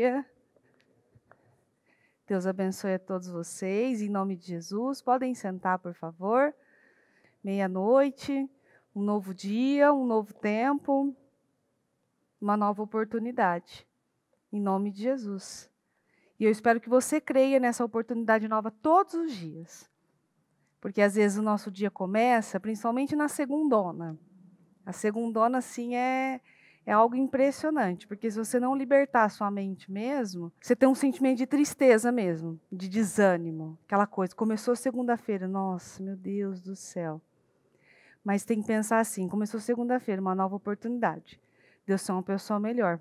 dia. Deus abençoe a todos vocês, em nome de Jesus. Podem sentar, por favor. Meia-noite, um novo dia, um novo tempo, uma nova oportunidade, em nome de Jesus. E eu espero que você creia nessa oportunidade nova todos os dias. Porque às vezes o nosso dia começa, principalmente na segundona. A segundona, assim, é, é algo impressionante, porque se você não libertar a sua mente mesmo, você tem um sentimento de tristeza mesmo, de desânimo, aquela coisa. Começou segunda-feira, nossa, meu Deus do céu. Mas tem que pensar assim: começou segunda-feira, uma nova oportunidade. Deus ser uma pessoa melhor.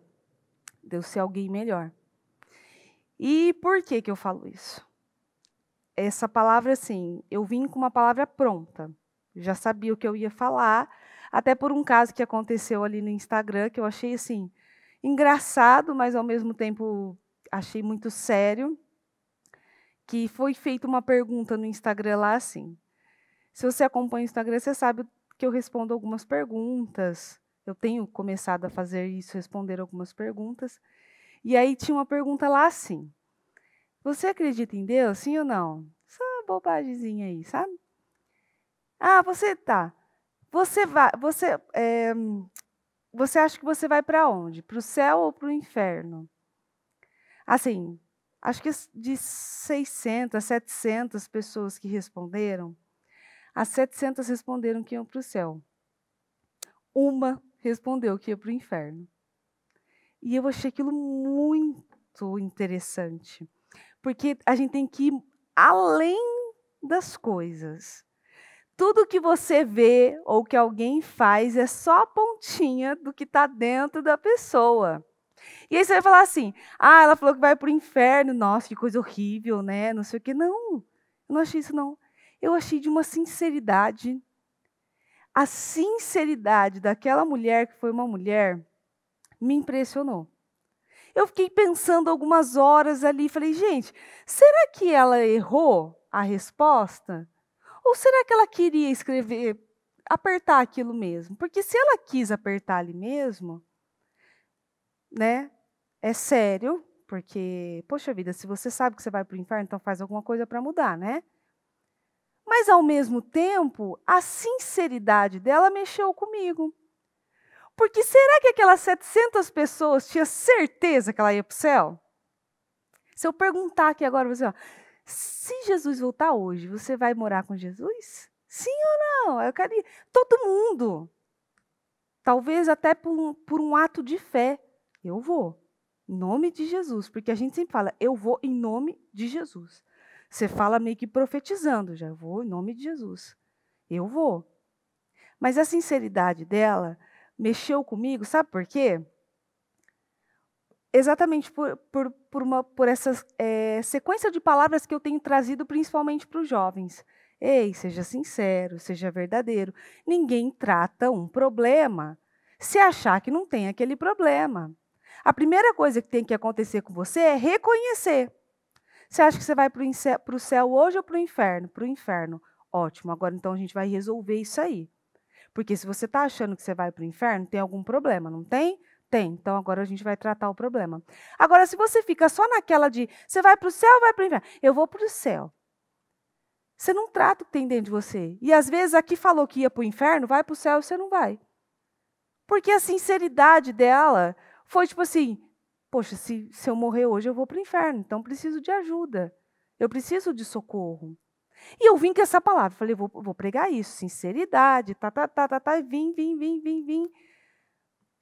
Deus ser alguém melhor. E por que, que eu falo isso? Essa palavra, assim, eu vim com uma palavra pronta. Já sabia o que eu ia falar, até por um caso que aconteceu ali no Instagram, que eu achei assim engraçado, mas ao mesmo tempo achei muito sério, que foi feita uma pergunta no Instagram lá assim. Se você acompanha o Instagram, você sabe que eu respondo algumas perguntas. Eu tenho começado a fazer isso, responder algumas perguntas. E aí tinha uma pergunta lá assim: Você acredita em Deus, sim ou não? uma bobagemzinha aí, sabe? Ah, você tá. Você vai, você, é, você acha que você vai para onde? Para o céu ou para o inferno? Assim, acho que de 600, 700 pessoas que responderam, as 700 responderam que iam para o céu. Uma respondeu que ia para o inferno. E eu achei aquilo muito interessante, porque a gente tem que ir além das coisas tudo que você vê ou que alguém faz é só a pontinha do que está dentro da pessoa. E aí você vai falar assim: ah, ela falou que vai para o inferno, nossa, que coisa horrível, né? Não sei o quê. Não, eu não achei isso, não. Eu achei de uma sinceridade. A sinceridade daquela mulher, que foi uma mulher, me impressionou. Eu fiquei pensando algumas horas ali, falei, gente, será que ela errou a resposta? Ou será que ela queria escrever, apertar aquilo mesmo? Porque se ela quis apertar ali mesmo, né? É sério, porque, poxa vida, se você sabe que você vai para o inferno, então faz alguma coisa para mudar, né? Mas, ao mesmo tempo, a sinceridade dela mexeu comigo. Porque será que aquelas 700 pessoas tinham certeza que ela ia para o céu? Se eu perguntar aqui agora, você, ó, se Jesus voltar hoje, você vai morar com Jesus? Sim ou não? Eu quero ir. Todo mundo. Talvez até por, por um ato de fé. Eu vou. Em nome de Jesus. Porque a gente sempre fala, eu vou em nome de Jesus. Você fala meio que profetizando, já vou em nome de Jesus. Eu vou. Mas a sinceridade dela mexeu comigo, sabe por quê? exatamente por, por, por, uma, por essa é, sequência de palavras que eu tenho trazido principalmente para os jovens. Ei, seja sincero, seja verdadeiro. Ninguém trata um problema se achar que não tem aquele problema. A primeira coisa que tem que acontecer com você é reconhecer. Você acha que você vai para o céu hoje ou para o inferno? Para o inferno. Ótimo, agora então a gente vai resolver isso aí. Porque se você está achando que você vai para o inferno, tem algum problema, não tem? Tem. Então agora a gente vai tratar o problema. Agora, se você fica só naquela de você vai para o céu ou vai para o inferno? Eu vou para o céu. Você não trata o que tem dentro de você. E às vezes aqui falou que ia para o inferno, vai para o céu e você não vai. Porque a sinceridade dela foi tipo assim: poxa, se, se eu morrer hoje, eu vou para o inferno, então preciso de ajuda. Eu preciso de socorro. E eu vim com essa palavra, falei, vou, vou pregar isso, sinceridade, tá, tá, tá, tá, tá, vim, vim, vim, vim, vim.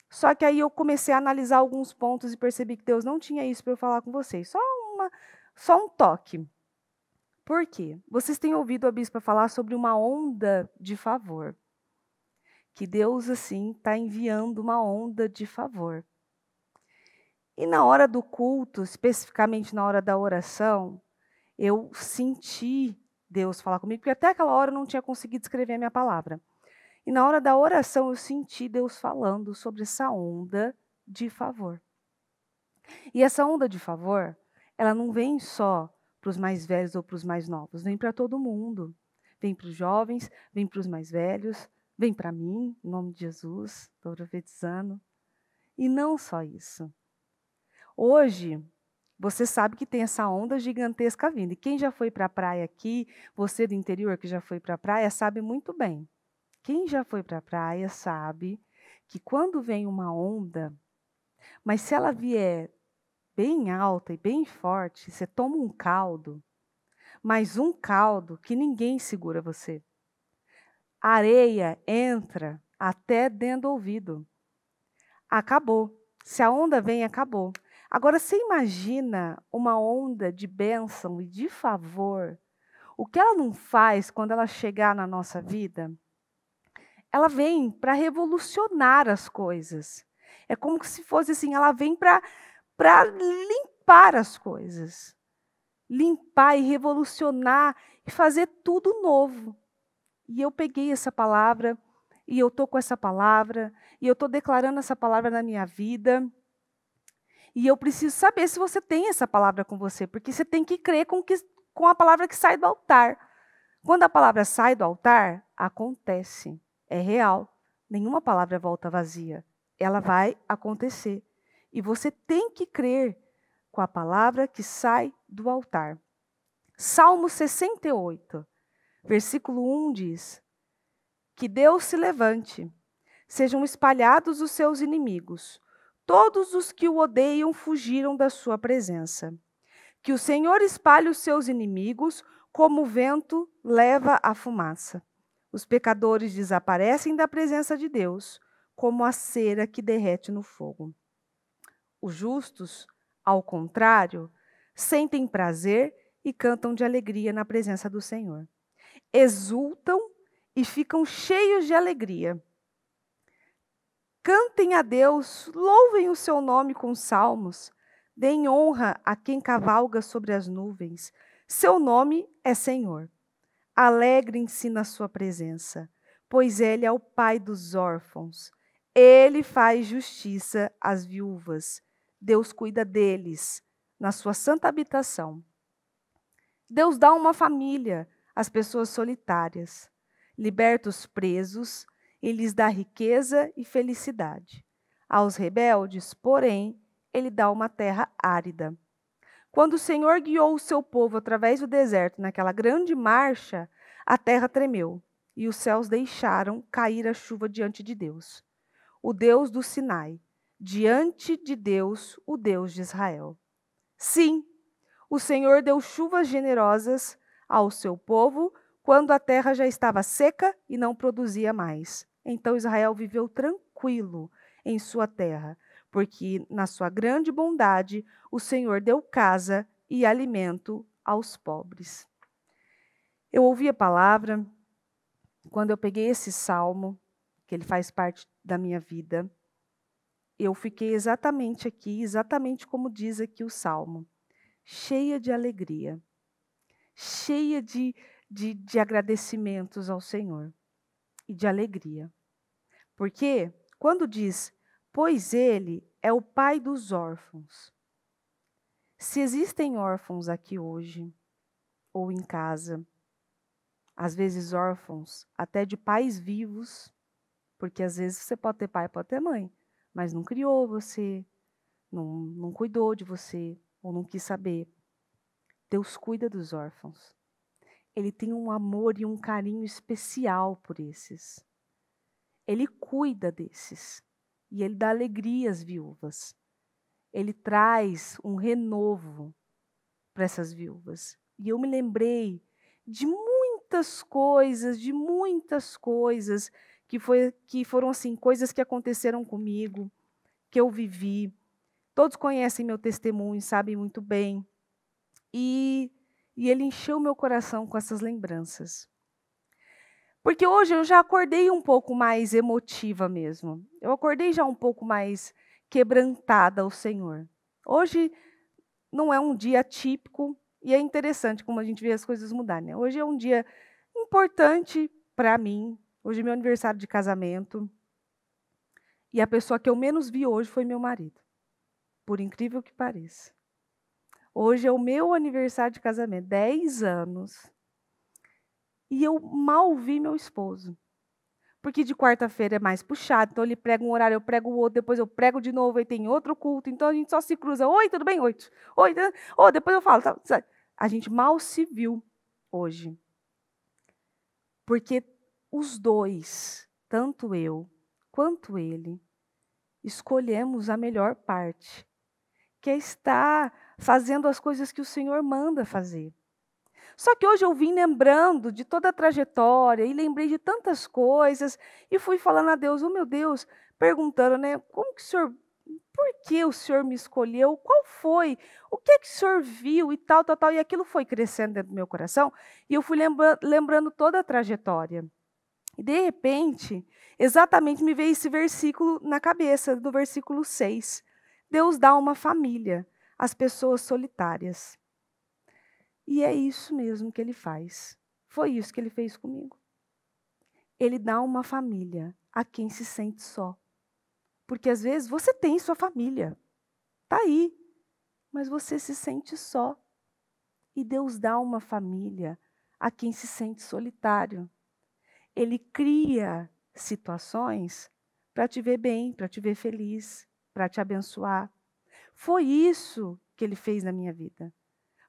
Só que aí eu comecei a analisar alguns pontos e percebi que Deus não tinha isso para eu falar com vocês. Só, uma, só um toque. Por quê? Vocês têm ouvido a bispa falar sobre uma onda de favor. Que Deus, assim, está enviando uma onda de favor. E na hora do culto, especificamente na hora da oração, eu senti Deus falar comigo, porque até aquela hora eu não tinha conseguido escrever a minha palavra. E na hora da oração eu senti Deus falando sobre essa onda de favor. E essa onda de favor, ela não vem só para os mais velhos ou para os mais novos, vem para todo mundo. Vem para os jovens, vem para os mais velhos, vem para mim, em nome de Jesus, estou profetizando. E não só isso. Hoje, você sabe que tem essa onda gigantesca vindo. E quem já foi para a praia aqui, você do interior que já foi para a praia, sabe muito bem. Quem já foi para a praia sabe que quando vem uma onda, mas se ela vier bem alta e bem forte, você toma um caldo, mas um caldo que ninguém segura você. A areia entra até dentro do ouvido. Acabou. Se a onda vem, acabou. Agora você imagina uma onda de bênção e de favor. O que ela não faz quando ela chegar na nossa vida? ela vem para revolucionar as coisas. É como se fosse assim, ela vem para limpar as coisas. Limpar e revolucionar e fazer tudo novo. E eu peguei essa palavra, e eu estou com essa palavra, e eu estou declarando essa palavra na minha vida. E eu preciso saber se você tem essa palavra com você, porque você tem que crer com, que, com a palavra que sai do altar. Quando a palavra sai do altar, acontece é real. Nenhuma palavra volta vazia. Ela vai acontecer. E você tem que crer com a palavra que sai do altar. Salmo 68, versículo 1 diz: Que Deus se levante, sejam espalhados os seus inimigos, todos os que o odeiam fugiram da sua presença. Que o Senhor espalhe os seus inimigos, como o vento leva a fumaça. Os pecadores desaparecem da presença de Deus, como a cera que derrete no fogo. Os justos, ao contrário, sentem prazer e cantam de alegria na presença do Senhor. Exultam e ficam cheios de alegria. Cantem a Deus, louvem o seu nome com salmos, deem honra a quem cavalga sobre as nuvens. Seu nome é Senhor. Alegrem-se na sua presença, pois ele é o pai dos órfãos. Ele faz justiça às viúvas. Deus cuida deles na sua santa habitação. Deus dá uma família às pessoas solitárias, liberta os presos e lhes dá riqueza e felicidade. Aos rebeldes, porém, ele dá uma terra árida quando o Senhor guiou o seu povo através do deserto naquela grande marcha, a terra tremeu e os céus deixaram cair a chuva diante de Deus, o Deus do Sinai, diante de Deus, o Deus de Israel. Sim, o Senhor deu chuvas generosas ao seu povo quando a terra já estava seca e não produzia mais. Então Israel viveu tranquilo em sua terra, porque, na sua grande bondade, o Senhor deu casa e alimento aos pobres. Eu ouvi a palavra quando eu peguei esse salmo, que ele faz parte da minha vida. Eu fiquei exatamente aqui, exatamente como diz aqui o salmo, cheia de alegria, cheia de, de, de agradecimentos ao Senhor e de alegria. Porque quando diz, pois ele é o pai dos órfãos. Se existem órfãos aqui hoje, ou em casa, às vezes órfãos até de pais vivos, porque às vezes você pode ter pai, pode ter mãe, mas não criou você, não, não cuidou de você, ou não quis saber. Deus cuida dos órfãos. Ele tem um amor e um carinho especial por esses. Ele cuida desses e ele dá alegria às viúvas. Ele traz um renovo para essas viúvas. E eu me lembrei de muitas coisas, de muitas coisas que, foi, que foram assim, coisas que aconteceram comigo, que eu vivi. Todos conhecem meu testemunho, sabem muito bem. E, e ele encheu meu coração com essas lembranças. Porque hoje eu já acordei um pouco mais emotiva mesmo. Eu acordei já um pouco mais quebrantada ao Senhor. Hoje não é um dia típico e é interessante como a gente vê as coisas mudarem. Né? Hoje é um dia importante para mim. Hoje é meu aniversário de casamento. E a pessoa que eu menos vi hoje foi meu marido. Por incrível que pareça. Hoje é o meu aniversário de casamento, dez anos. E eu mal vi meu esposo. Porque de quarta-feira é mais puxado, então ele prega um horário, eu prego o outro, depois eu prego de novo, e tem outro culto, então a gente só se cruza. Oi, tudo bem? Oi, oi, oh, depois eu falo. Tá, tá. A gente mal se viu hoje. Porque os dois, tanto eu quanto ele, escolhemos a melhor parte, que é estar fazendo as coisas que o Senhor manda fazer. Só que hoje eu vim lembrando de toda a trajetória e lembrei de tantas coisas e fui falando a Deus, oh meu Deus, perguntando, né, como que o senhor, por que o senhor me escolheu? Qual foi? O que é que o senhor viu e tal, tal, tal? E aquilo foi crescendo dentro do meu coração e eu fui lembra lembrando toda a trajetória. E de repente, exatamente me veio esse versículo na cabeça, do versículo 6. Deus dá uma família às pessoas solitárias. E é isso mesmo que ele faz. Foi isso que ele fez comigo. Ele dá uma família a quem se sente só. Porque às vezes você tem sua família, tá aí, mas você se sente só. E Deus dá uma família a quem se sente solitário. Ele cria situações para te ver bem, para te ver feliz, para te abençoar. Foi isso que ele fez na minha vida.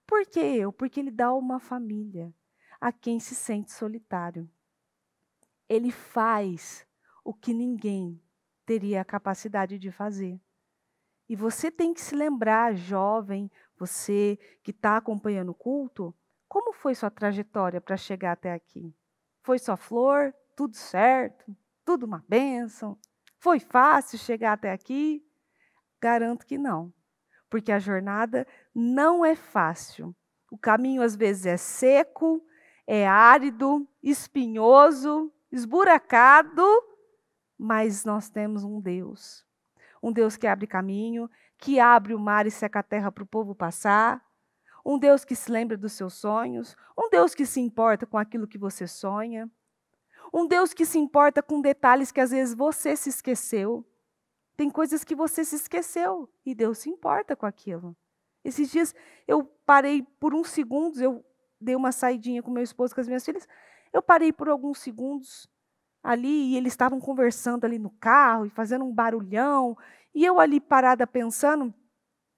Por que eu? Porque ele dá uma família a quem se sente solitário. Ele faz o que ninguém teria a capacidade de fazer. E você tem que se lembrar, jovem, você que está acompanhando o culto, como foi sua trajetória para chegar até aqui? Foi sua flor? Tudo certo? Tudo uma bênção? Foi fácil chegar até aqui? Garanto que não, porque a jornada não é fácil. O caminho às vezes é seco, é árido, espinhoso, esburacado, mas nós temos um Deus. Um Deus que abre caminho, que abre o mar e seca a terra para o povo passar. Um Deus que se lembra dos seus sonhos. Um Deus que se importa com aquilo que você sonha. Um Deus que se importa com detalhes que às vezes você se esqueceu. Tem coisas que você se esqueceu e Deus se importa com aquilo. Esses dias eu parei por uns segundos, eu dei uma saidinha com meu esposo, com as minhas filhas. Eu parei por alguns segundos ali e eles estavam conversando ali no carro e fazendo um barulhão. E eu ali parada pensando,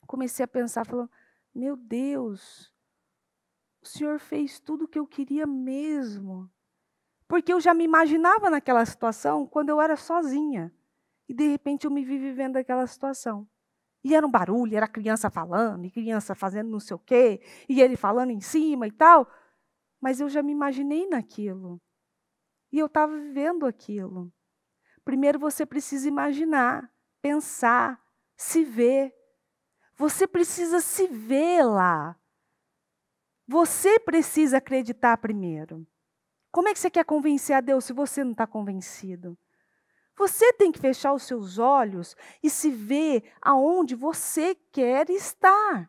comecei a pensar, falando: Meu Deus, o Senhor fez tudo o que eu queria mesmo. Porque eu já me imaginava naquela situação quando eu era sozinha. E de repente eu me vi vivendo aquela situação. E era um barulho, era criança falando, e criança fazendo não sei o quê, e ele falando em cima e tal. Mas eu já me imaginei naquilo. E eu estava vivendo aquilo. Primeiro você precisa imaginar, pensar, se ver. Você precisa se ver lá. Você precisa acreditar primeiro. Como é que você quer convencer a Deus se você não está convencido? Você tem que fechar os seus olhos e se ver aonde você quer estar.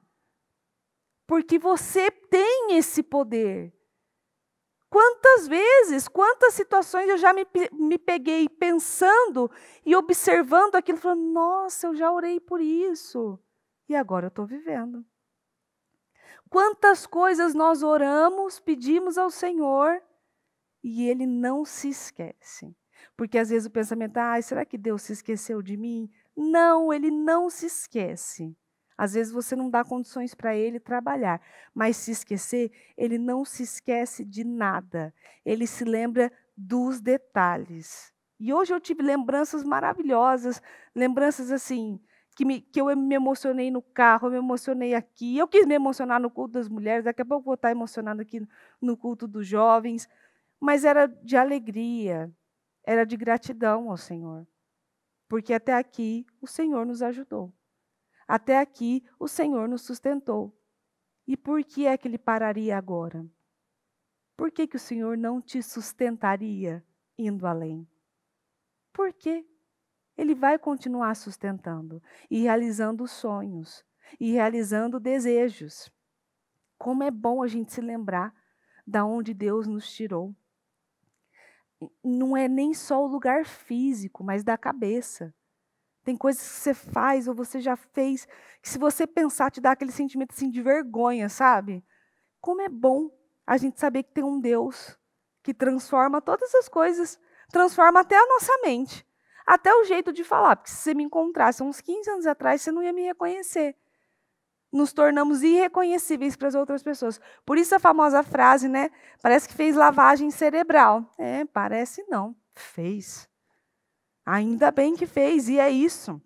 Porque você tem esse poder. Quantas vezes, quantas situações eu já me, me peguei pensando e observando aquilo, falando: nossa, eu já orei por isso. E agora eu estou vivendo. Quantas coisas nós oramos, pedimos ao Senhor e Ele não se esquece. Porque às vezes o pensamento, ah, será que Deus se esqueceu de mim? Não, ele não se esquece. Às vezes você não dá condições para ele trabalhar, mas se esquecer, ele não se esquece de nada. Ele se lembra dos detalhes. E hoje eu tive lembranças maravilhosas, lembranças assim, que, me, que eu me emocionei no carro, eu me emocionei aqui. Eu quis me emocionar no culto das mulheres, daqui a pouco vou estar emocionada aqui no culto dos jovens, mas era de alegria, era de gratidão ao Senhor. Porque até aqui o Senhor nos ajudou. Até aqui o Senhor nos sustentou. E por que é que ele pararia agora? Por que, que o Senhor não te sustentaria indo além? Por quê? Ele vai continuar sustentando e realizando sonhos e realizando desejos. Como é bom a gente se lembrar da onde Deus nos tirou não é nem só o lugar físico, mas da cabeça. Tem coisas que você faz ou você já fez que, se você pensar, te dá aquele sentimento assim, de vergonha, sabe? Como é bom a gente saber que tem um Deus que transforma todas as coisas, transforma até a nossa mente, até o jeito de falar. Porque se você me encontrasse uns 15 anos atrás, você não ia me reconhecer nos tornamos irreconhecíveis para as outras pessoas. Por isso a famosa frase, né? Parece que fez lavagem cerebral. É, parece não. Fez. Ainda bem que fez, e é isso.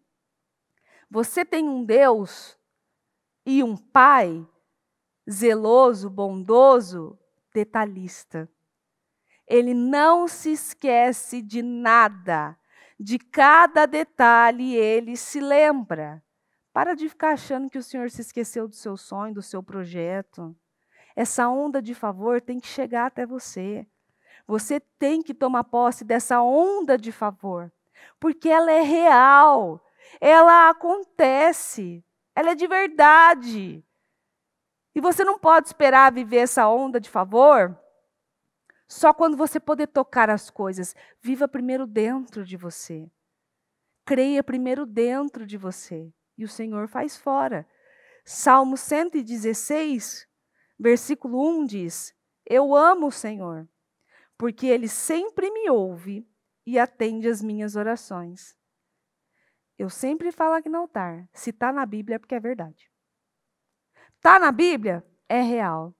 Você tem um Deus e um Pai zeloso, bondoso, detalhista. Ele não se esquece de nada, de cada detalhe ele se lembra. Para de ficar achando que o Senhor se esqueceu do seu sonho, do seu projeto. Essa onda de favor tem que chegar até você. Você tem que tomar posse dessa onda de favor, porque ela é real, ela acontece, ela é de verdade. E você não pode esperar viver essa onda de favor só quando você poder tocar as coisas. Viva primeiro dentro de você. Creia primeiro dentro de você e o Senhor faz fora. Salmo 116, versículo 1 diz: Eu amo o Senhor, porque ele sempre me ouve e atende as minhas orações. Eu sempre falo aqui no altar: se está na Bíblia é porque é verdade. Está na Bíblia? É real.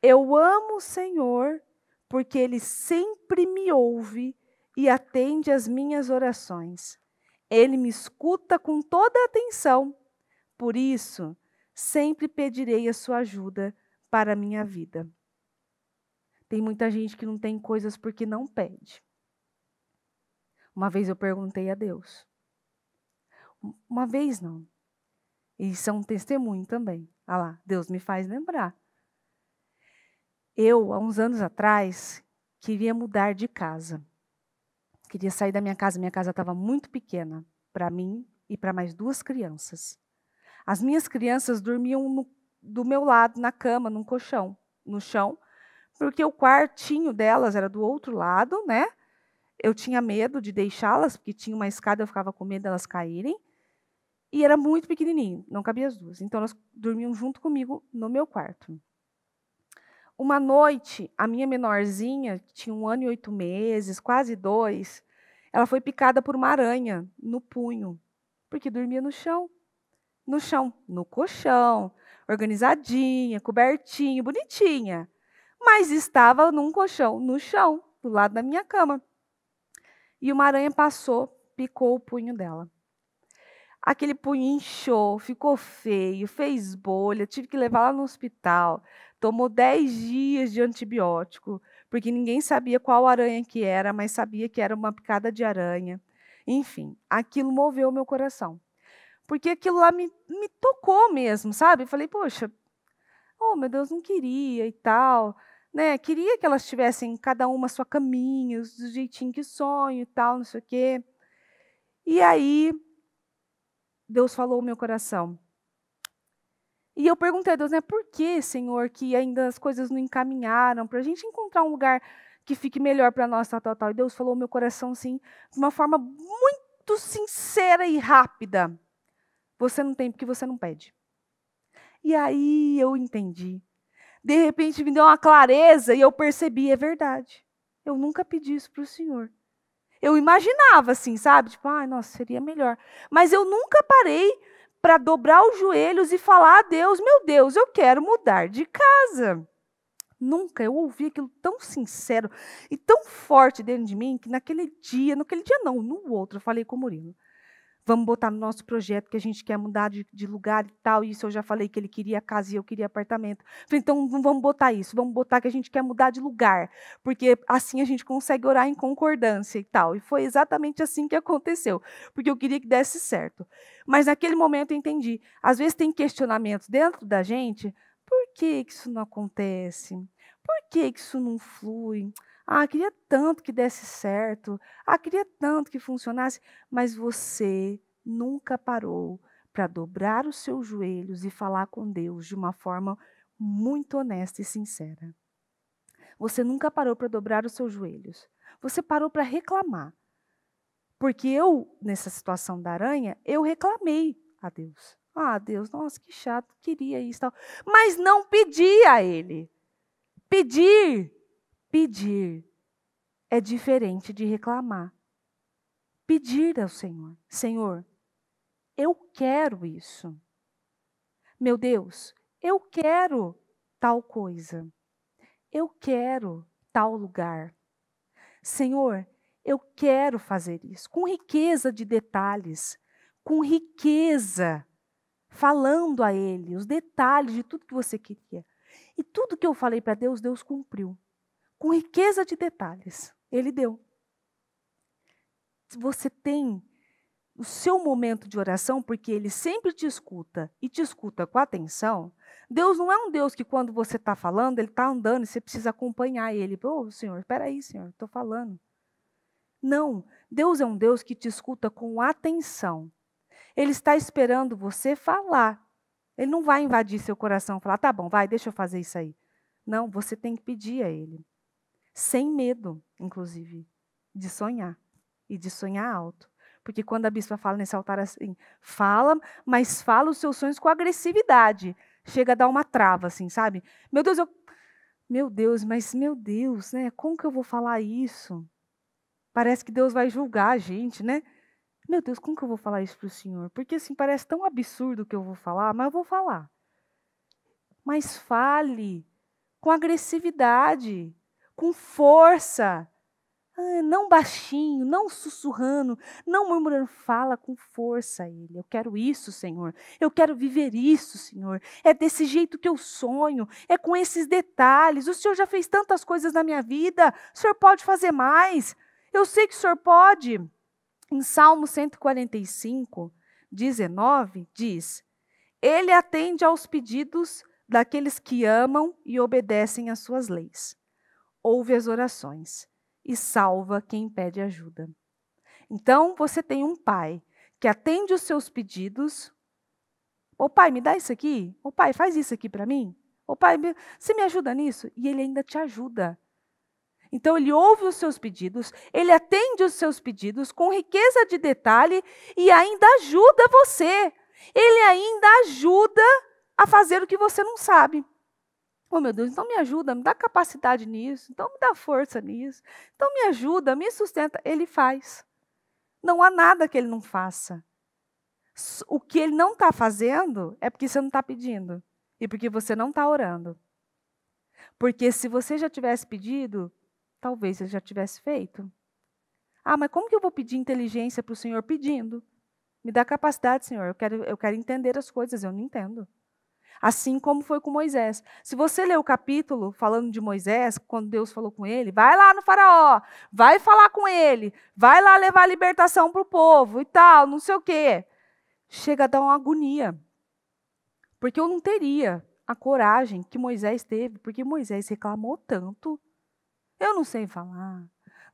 Eu amo o Senhor porque ele sempre me ouve e atende as minhas orações. Ele me escuta com toda a atenção. Por isso, sempre pedirei a sua ajuda para a minha vida. Tem muita gente que não tem coisas porque não pede. Uma vez eu perguntei a Deus. Uma vez não. Isso é um testemunho também. Ah lá, Deus me faz lembrar. Eu, há uns anos atrás, queria mudar de casa. Queria sair da minha casa, minha casa estava muito pequena para mim e para mais duas crianças. As minhas crianças dormiam no, do meu lado, na cama, num colchão, no chão, porque o quartinho delas era do outro lado, né? Eu tinha medo de deixá-las, porque tinha uma escada, eu ficava com medo delas caírem. E era muito pequenininho, não cabia as duas. Então elas dormiam junto comigo no meu quarto. Uma noite, a minha menorzinha, que tinha um ano e oito meses, quase dois, ela foi picada por uma aranha no punho, porque dormia no chão. No chão, no colchão, organizadinha, cobertinho, bonitinha. Mas estava num colchão, no chão, do lado da minha cama. E uma aranha passou, picou o punho dela. Aquele punho inchou, ficou feio, fez bolha, tive que levar la no hospital. Tomou 10 dias de antibiótico porque ninguém sabia qual aranha que era, mas sabia que era uma picada de aranha. Enfim, aquilo moveu meu coração. Porque aquilo lá me, me tocou mesmo, sabe? Eu falei, poxa, oh meu Deus, não queria e tal. Né? Queria que elas tivessem cada uma sua caminha, do jeitinho que sonho e tal, não sei o quê. E aí, Deus falou ao meu coração: e eu perguntei a Deus, né, por que, Senhor, que ainda as coisas não encaminharam para a gente encontrar um lugar que fique melhor para nós, tal, tal, tal. E Deus falou meu coração, sim, de uma forma muito sincera e rápida. Você não tem porque você não pede. E aí eu entendi. De repente me deu uma clareza e eu percebi, é verdade. Eu nunca pedi isso para o Senhor. Eu imaginava assim, sabe? Tipo, ai, ah, nossa, seria melhor. Mas eu nunca parei para dobrar os joelhos e falar a ah, Deus: Meu Deus, eu quero mudar de casa. Nunca eu ouvi aquilo tão sincero e tão forte dentro de mim que naquele dia, naquele dia não, no outro, eu falei com o Murilo: vamos botar no nosso projeto que a gente quer mudar de, de lugar e tal. isso eu já falei que ele queria casa e eu queria apartamento. Falei, então não vamos botar isso, vamos botar que a gente quer mudar de lugar, porque assim a gente consegue orar em concordância e tal. E foi exatamente assim que aconteceu, porque eu queria que desse certo. Mas naquele momento eu entendi. Às vezes tem questionamentos dentro da gente. Por que, que isso não acontece? Por que, que isso não flui? Ah, queria tanto que desse certo. Ah, queria tanto que funcionasse. Mas você nunca parou para dobrar os seus joelhos e falar com Deus de uma forma muito honesta e sincera. Você nunca parou para dobrar os seus joelhos. Você parou para reclamar. Porque eu, nessa situação da aranha, eu reclamei a Deus. Ah, Deus, nossa, que chato, queria isso tal. Mas não pedi a Ele. Pedir Pedir é diferente de reclamar. Pedir ao Senhor: Senhor, eu quero isso. Meu Deus, eu quero tal coisa. Eu quero tal lugar. Senhor, eu quero fazer isso. Com riqueza de detalhes, com riqueza, falando a Ele os detalhes de tudo que você queria. E tudo que eu falei para Deus, Deus cumpriu com riqueza de detalhes. Ele deu. Você tem o seu momento de oração, porque ele sempre te escuta e te escuta com atenção. Deus não é um Deus que, quando você está falando, ele está andando e você precisa acompanhar ele. Ô, oh, Senhor, espera aí, Senhor, estou falando. Não, Deus é um Deus que te escuta com atenção. Ele está esperando você falar. Ele não vai invadir seu coração e falar, tá bom, vai, deixa eu fazer isso aí. Não, você tem que pedir a ele sem medo, inclusive, de sonhar e de sonhar alto. Porque quando a bispa fala nesse altar assim, fala, mas fala os seus sonhos com agressividade. Chega a dar uma trava, assim, sabe? Meu Deus, eu. Meu Deus, mas meu Deus, né? Como que eu vou falar isso? Parece que Deus vai julgar a gente, né? Meu Deus, como que eu vou falar isso para o Senhor? Porque assim, parece tão absurdo que eu vou falar, mas eu vou falar. Mas fale com agressividade com força. Ah, não baixinho, não sussurrando, não murmurando, fala com força Ele. Eu quero isso, Senhor. Eu quero viver isso, Senhor. É desse jeito que eu sonho, é com esses detalhes. O Senhor já fez tantas coisas na minha vida, o Senhor pode fazer mais. Eu sei que o Senhor pode. Em Salmo 145, 19, diz: Ele atende aos pedidos daqueles que amam e obedecem às suas leis ouve as orações e salva quem pede ajuda. Então você tem um pai que atende os seus pedidos. Ô pai, me dá isso aqui. Ô pai, faz isso aqui para mim. Ô pai, você me ajuda nisso? E ele ainda te ajuda. Então ele ouve os seus pedidos, ele atende os seus pedidos com riqueza de detalhe e ainda ajuda você. Ele ainda ajuda a fazer o que você não sabe. Oh, meu Deus, então me ajuda, me dá capacidade nisso, então me dá força nisso, então me ajuda, me sustenta. Ele faz. Não há nada que ele não faça. O que ele não está fazendo é porque você não está pedindo e porque você não está orando. Porque se você já tivesse pedido, talvez ele já tivesse feito. Ah, mas como que eu vou pedir inteligência para o Senhor pedindo? Me dá capacidade, Senhor. Eu quero, eu quero entender as coisas, eu não entendo. Assim como foi com Moisés. Se você ler o capítulo falando de Moisés, quando Deus falou com ele, vai lá no faraó, vai falar com ele, vai lá levar a libertação para o povo e tal, não sei o quê. Chega a dar uma agonia. Porque eu não teria a coragem que Moisés teve, porque Moisés reclamou tanto. Eu não sei falar,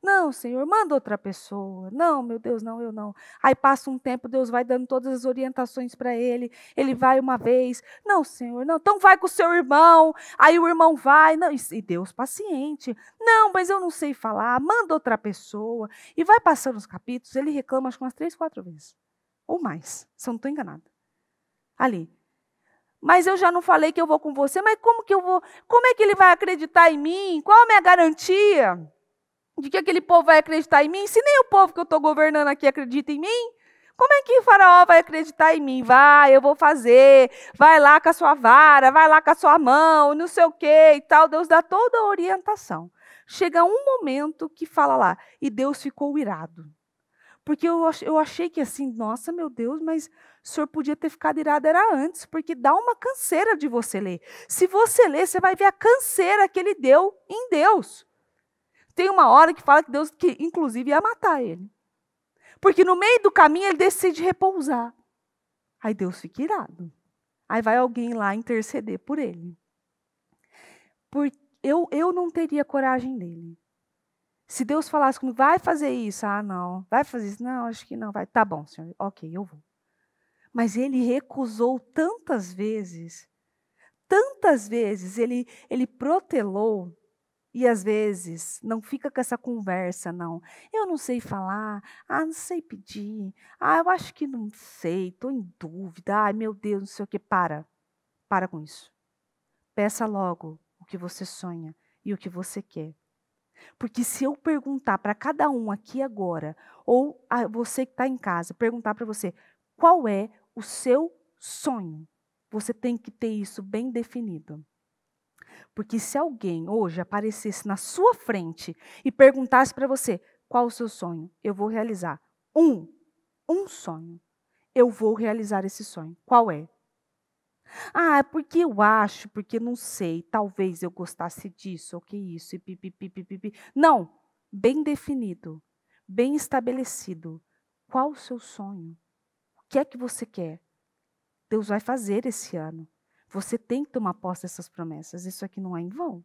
não, Senhor, manda outra pessoa. Não, meu Deus, não, eu não. Aí passa um tempo, Deus vai dando todas as orientações para ele. Ele vai uma vez. Não, Senhor, não. Então vai com o seu irmão. Aí o irmão vai. Não, e Deus paciente. Não, mas eu não sei falar. Manda outra pessoa. E vai passando os capítulos. Ele reclama acho que umas três, quatro vezes. Ou mais, se eu não estou enganada. Ali. Mas eu já não falei que eu vou com você. Mas como que eu vou? Como é que ele vai acreditar em mim? Qual a minha garantia? De que aquele povo vai acreditar em mim? Se nem o povo que eu estou governando aqui acredita em mim, como é que o faraó vai acreditar em mim? Vai, eu vou fazer, vai lá com a sua vara, vai lá com a sua mão, não sei o quê e tal. Deus dá toda a orientação. Chega um momento que fala lá, e Deus ficou irado. Porque eu, eu achei que assim, nossa, meu Deus, mas o senhor podia ter ficado irado era antes, porque dá uma canseira de você ler. Se você ler, você vai ver a canseira que ele deu em Deus. Tem uma hora que fala que Deus, que, inclusive, ia matar ele. Porque no meio do caminho ele decide repousar. Aí Deus fica irado. Aí vai alguém lá interceder por ele. Porque eu, eu não teria coragem dele. Se Deus falasse comigo, vai fazer isso, ah, não, vai fazer isso, não, acho que não, vai, tá bom, senhor, ok, eu vou. Mas ele recusou tantas vezes, tantas vezes, ele, ele protelou e às vezes não fica com essa conversa, não. Eu não sei falar, ah, não sei pedir, ah, eu acho que não sei, estou em dúvida, ai meu Deus, não sei o que. Para, para com isso. Peça logo o que você sonha e o que você quer. Porque se eu perguntar para cada um aqui agora, ou você que está em casa, perguntar para você qual é o seu sonho, você tem que ter isso bem definido. Porque se alguém hoje aparecesse na sua frente e perguntasse para você qual o seu sonho, eu vou realizar um, um sonho. Eu vou realizar esse sonho. Qual é? Ah, é porque eu acho, porque não sei, talvez eu gostasse disso, ou que isso, e pipipi. Não, bem definido, bem estabelecido. Qual o seu sonho? O que é que você quer? Deus vai fazer esse ano. Você tem que tomar posse dessas promessas. Isso aqui não é em vão.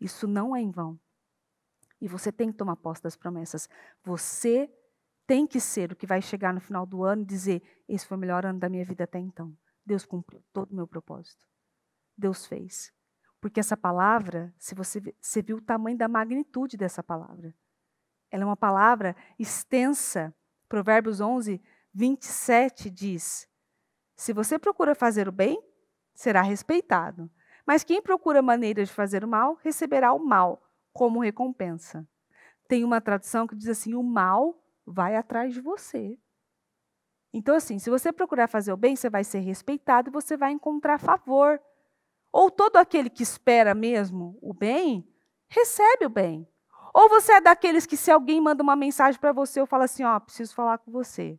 Isso não é em vão. E você tem que tomar posse das promessas. Você tem que ser o que vai chegar no final do ano e dizer: esse foi o melhor ano da minha vida até então. Deus cumpriu todo o meu propósito. Deus fez. Porque essa palavra, se você, você viu o tamanho da magnitude dessa palavra. Ela é uma palavra extensa. Provérbios 11, 27 diz: Se você procura fazer o bem, será respeitado. Mas quem procura maneiras de fazer o mal, receberá o mal como recompensa. Tem uma tradução que diz assim: o mal vai atrás de você. Então, assim, se você procurar fazer o bem, você vai ser respeitado e você vai encontrar favor. Ou todo aquele que espera mesmo o bem, recebe o bem. Ou você é daqueles que, se alguém manda uma mensagem para você, eu falo assim: ó, preciso falar com você.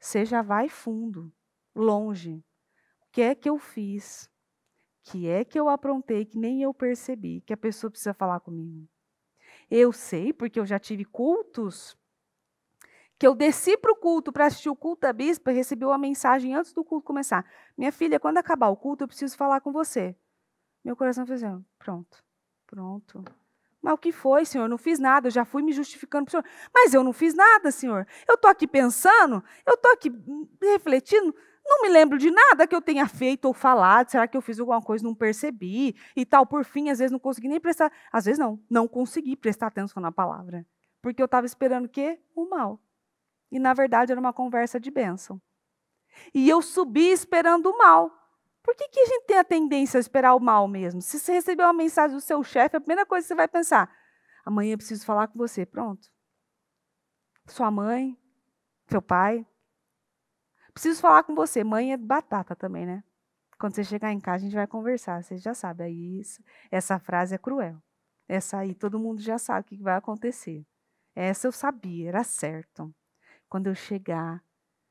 Você já vai fundo, longe que é que eu fiz? que é que eu aprontei que nem eu percebi que a pessoa precisa falar comigo? Eu sei, porque eu já tive cultos que eu desci para o culto para assistir o culto da bispa e recebi uma mensagem antes do culto começar. Minha filha, quando acabar o culto, eu preciso falar com você. Meu coração fez assim, pronto, pronto. Mas o que foi, senhor? Eu não fiz nada, eu já fui me justificando para o senhor. Mas eu não fiz nada, senhor. Eu estou aqui pensando, eu estou aqui hum, refletindo. Não me lembro de nada que eu tenha feito ou falado. Será que eu fiz alguma coisa e não percebi? E tal, por fim, às vezes não consegui nem prestar. Às vezes não, não consegui prestar atenção na palavra. Porque eu estava esperando o quê? O mal. E na verdade era uma conversa de bênção. E eu subi esperando o mal. Por que, que a gente tem a tendência a esperar o mal mesmo? Se você receber uma mensagem do seu chefe, a primeira coisa que você vai pensar: amanhã eu preciso falar com você. Pronto. Sua mãe, seu pai, Preciso falar com você. Mãe é batata também, né? Quando você chegar em casa, a gente vai conversar. Você já sabe. Aí é isso, essa frase é cruel. Essa aí todo mundo já sabe o que vai acontecer. Essa eu sabia, era certo. Quando eu chegar,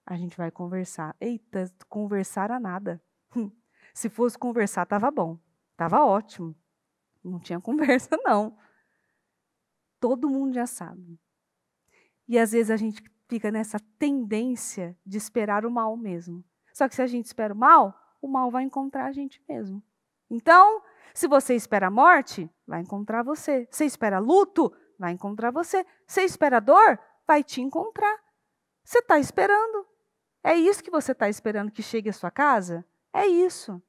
a gente vai conversar. Eita, conversar a nada. Hum. Se fosse conversar, tava bom. Tava ótimo. Não tinha conversa, não. Todo mundo já sabe. E às vezes a gente fica nessa tendência de esperar o mal mesmo. Só que se a gente espera o mal, o mal vai encontrar a gente mesmo. Então, se você espera a morte, vai encontrar você. Se espera luto, vai encontrar você. Se espera dor, vai te encontrar. Você está esperando. É isso que você está esperando que chegue à sua casa? É isso.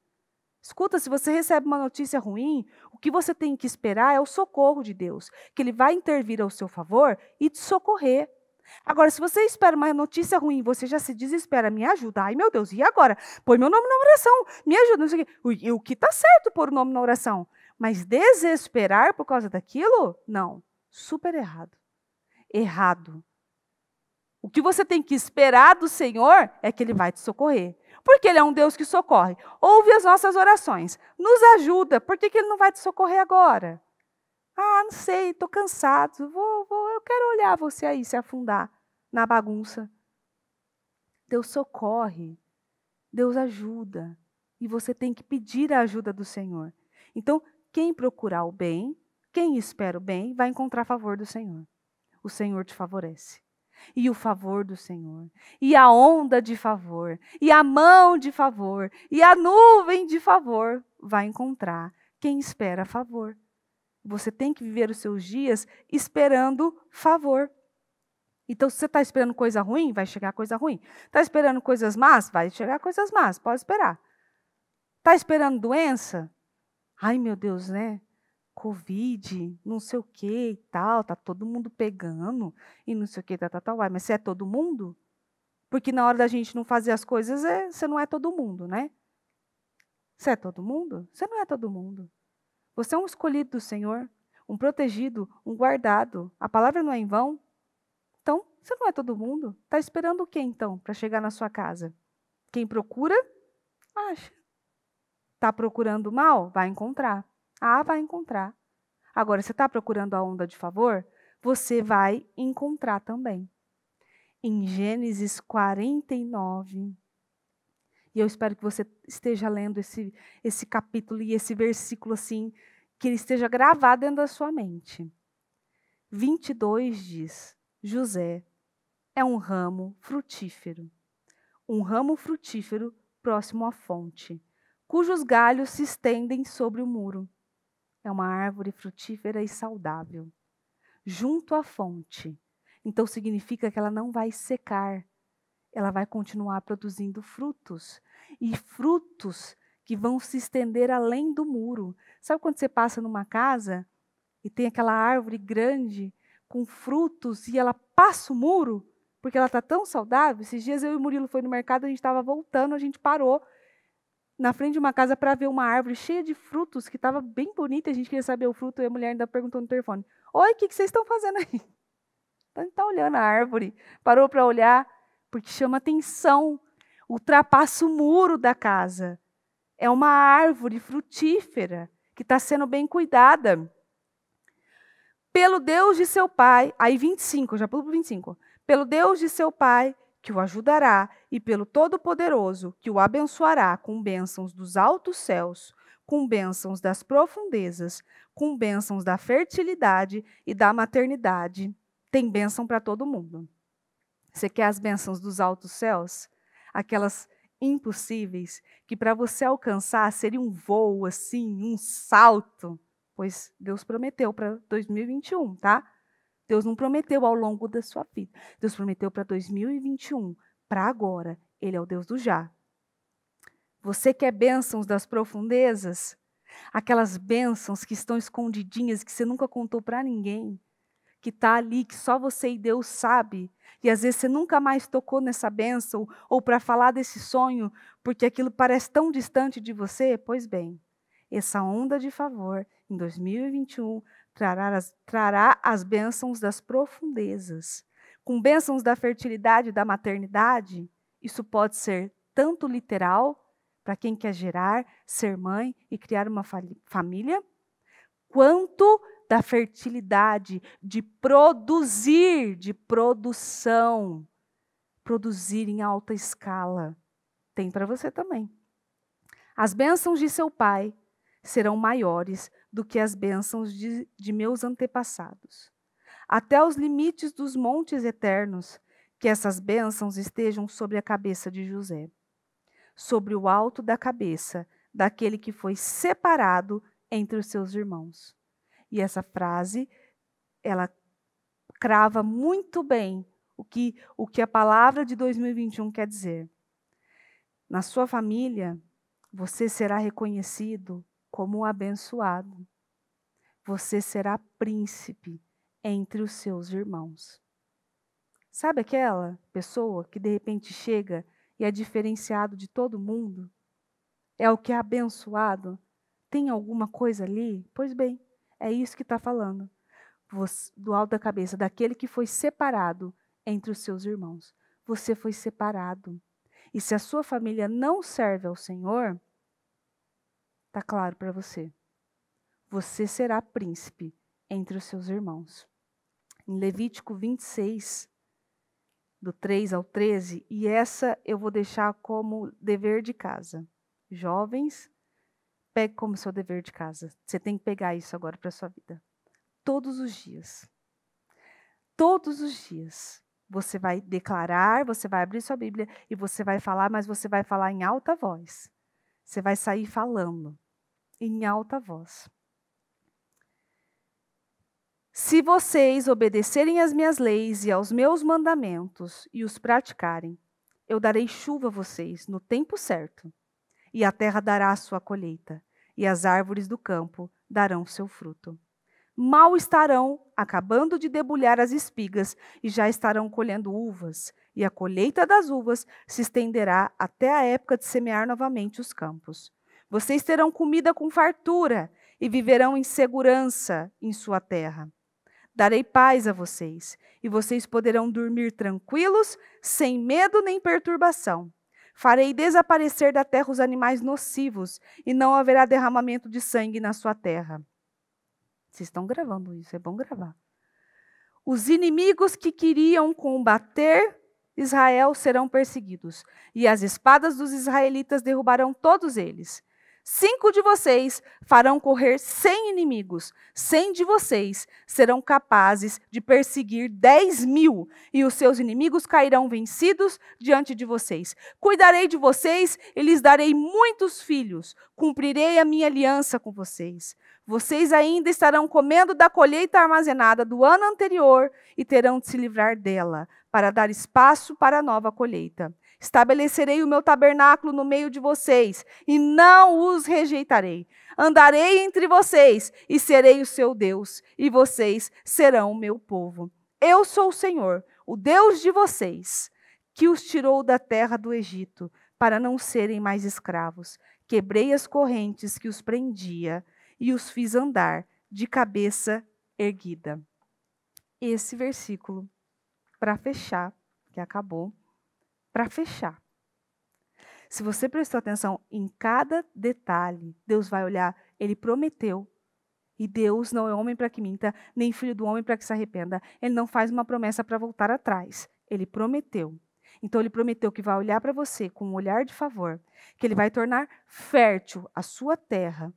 Escuta, se você recebe uma notícia ruim, o que você tem que esperar é o socorro de Deus, que Ele vai intervir ao seu favor e te socorrer. Agora, se você espera uma notícia ruim, você já se desespera, me ajuda. Ai, meu Deus, e agora? Põe meu nome na oração, me ajuda. Não sei o, que. o que está certo pôr o nome na oração. Mas desesperar por causa daquilo? Não. Super errado. Errado. O que você tem que esperar do Senhor é que Ele vai te socorrer. Porque Ele é um Deus que socorre. Ouve as nossas orações. Nos ajuda. Por que, que Ele não vai te socorrer agora? Ah, não sei, estou cansado, vou, vou, eu quero olhar você aí se afundar na bagunça. Deus socorre, Deus ajuda, e você tem que pedir a ajuda do Senhor. Então, quem procurar o bem, quem espera o bem, vai encontrar favor do Senhor. O Senhor te favorece. E o favor do Senhor, e a onda de favor, e a mão de favor, e a nuvem de favor vai encontrar quem espera favor. Você tem que viver os seus dias esperando favor. Então, se você está esperando coisa ruim, vai chegar coisa ruim. Está esperando coisas más? Vai chegar coisas más, pode esperar. Está esperando doença? Ai, meu Deus, né? Covid, não sei o quê e tal, tá todo mundo pegando e não sei o quê tá, tal, tá, tá, Uai, mas você é todo mundo? Porque na hora da gente não fazer as coisas, é, você não é todo mundo, né? Você é todo mundo? Você não é todo mundo. Você é um escolhido do Senhor, um protegido, um guardado. A palavra não é em vão. Então, você não é todo mundo. Está esperando o que então para chegar na sua casa? Quem procura, acha. Está procurando mal? Vai encontrar. Ah, vai encontrar. Agora, você está procurando a onda de favor? Você vai encontrar também. Em Gênesis 49, e eu espero que você esteja lendo esse, esse capítulo e esse versículo assim, que ele esteja gravado dentro da sua mente. 22 diz: José é um ramo frutífero, um ramo frutífero próximo à fonte, cujos galhos se estendem sobre o muro. É uma árvore frutífera e saudável, junto à fonte. Então significa que ela não vai secar, ela vai continuar produzindo frutos. E frutos que vão se estender além do muro. Sabe quando você passa numa casa e tem aquela árvore grande com frutos e ela passa o muro? Porque ela está tão saudável. Esses dias eu e o Murilo foi no mercado, a gente estava voltando, a gente parou na frente de uma casa para ver uma árvore cheia de frutos que estava bem bonita. A gente queria saber o fruto e a mulher ainda perguntou no telefone: Oi, o que, que vocês estão fazendo aí? Então, está olhando a árvore, parou para olhar porque chama atenção, ultrapassa o muro da casa. É uma árvore frutífera que está sendo bem cuidada. Pelo Deus de seu pai, aí 25, já pulo para 25. Pelo Deus de seu pai, que o ajudará, e pelo Todo-Poderoso, que o abençoará com bênçãos dos altos céus, com bênçãos das profundezas, com bênçãos da fertilidade e da maternidade. Tem bênção para todo mundo. Você quer as bênçãos dos altos céus? Aquelas impossíveis que para você alcançar seria um voo assim, um salto, pois Deus prometeu para 2021, tá? Deus não prometeu ao longo da sua vida. Deus prometeu para 2021, para agora. Ele é o Deus do já. Você quer bênçãos das profundezas? Aquelas bênçãos que estão escondidinhas que você nunca contou para ninguém que está ali, que só você e Deus sabe. E às vezes você nunca mais tocou nessa bênção ou para falar desse sonho, porque aquilo parece tão distante de você. Pois bem, essa onda de favor em 2021 trará as, trará as bênçãos das profundezas. Com bênçãos da fertilidade e da maternidade, isso pode ser tanto literal, para quem quer gerar, ser mãe e criar uma família, quanto da fertilidade, de produzir, de produção. Produzir em alta escala. Tem para você também. As bênçãos de seu pai serão maiores do que as bênçãos de, de meus antepassados. Até os limites dos montes eternos, que essas bênçãos estejam sobre a cabeça de José, sobre o alto da cabeça daquele que foi separado entre os seus irmãos. E essa frase, ela crava muito bem o que, o que a palavra de 2021 quer dizer. Na sua família, você será reconhecido como abençoado. Você será príncipe entre os seus irmãos. Sabe aquela pessoa que de repente chega e é diferenciado de todo mundo? É o que é abençoado? Tem alguma coisa ali? Pois bem, é isso que está falando. do alto da cabeça, daquele que foi separado entre os seus irmãos. Você foi separado. E se a sua família não serve ao Senhor, está claro para você. Você será príncipe entre os seus irmãos. Em Levítico 26, do 3 ao 13, e essa eu vou deixar como dever de casa. Jovens, Pegue como seu dever de casa. Você tem que pegar isso agora para sua vida. Todos os dias. Todos os dias. Você vai declarar, você vai abrir sua Bíblia e você vai falar, mas você vai falar em alta voz. Você vai sair falando em alta voz. Se vocês obedecerem às minhas leis e aos meus mandamentos e os praticarem, eu darei chuva a vocês no tempo certo, e a terra dará a sua colheita, e as árvores do campo darão seu fruto. Mal estarão acabando de debulhar as espigas e já estarão colhendo uvas, e a colheita das uvas se estenderá até a época de semear novamente os campos. Vocês terão comida com fartura e viverão em segurança em sua terra. Darei paz a vocês, e vocês poderão dormir tranquilos, sem medo nem perturbação Farei desaparecer da terra os animais nocivos, e não haverá derramamento de sangue na sua terra. Vocês estão gravando isso, é bom gravar. Os inimigos que queriam combater Israel serão perseguidos, e as espadas dos israelitas derrubarão todos eles. Cinco de vocês farão correr cem inimigos, cem de vocês serão capazes de perseguir dez mil, e os seus inimigos cairão vencidos diante de vocês. Cuidarei de vocês e lhes darei muitos filhos, cumprirei a minha aliança com vocês. Vocês ainda estarão comendo da colheita armazenada do ano anterior e terão de se livrar dela, para dar espaço para a nova colheita. Estabelecerei o meu tabernáculo no meio de vocês e não os rejeitarei. Andarei entre vocês e serei o seu Deus, e vocês serão o meu povo. Eu sou o Senhor, o Deus de vocês, que os tirou da terra do Egito para não serem mais escravos. Quebrei as correntes que os prendia e os fiz andar de cabeça erguida. Esse versículo, para fechar, que acabou, para fechar. Se você prestou atenção em cada detalhe, Deus vai olhar, ele prometeu. E Deus não é homem para que minta, nem filho do homem para que se arrependa. Ele não faz uma promessa para voltar atrás. Ele prometeu. Então ele prometeu que vai olhar para você com um olhar de favor, que ele vai tornar fértil a sua terra,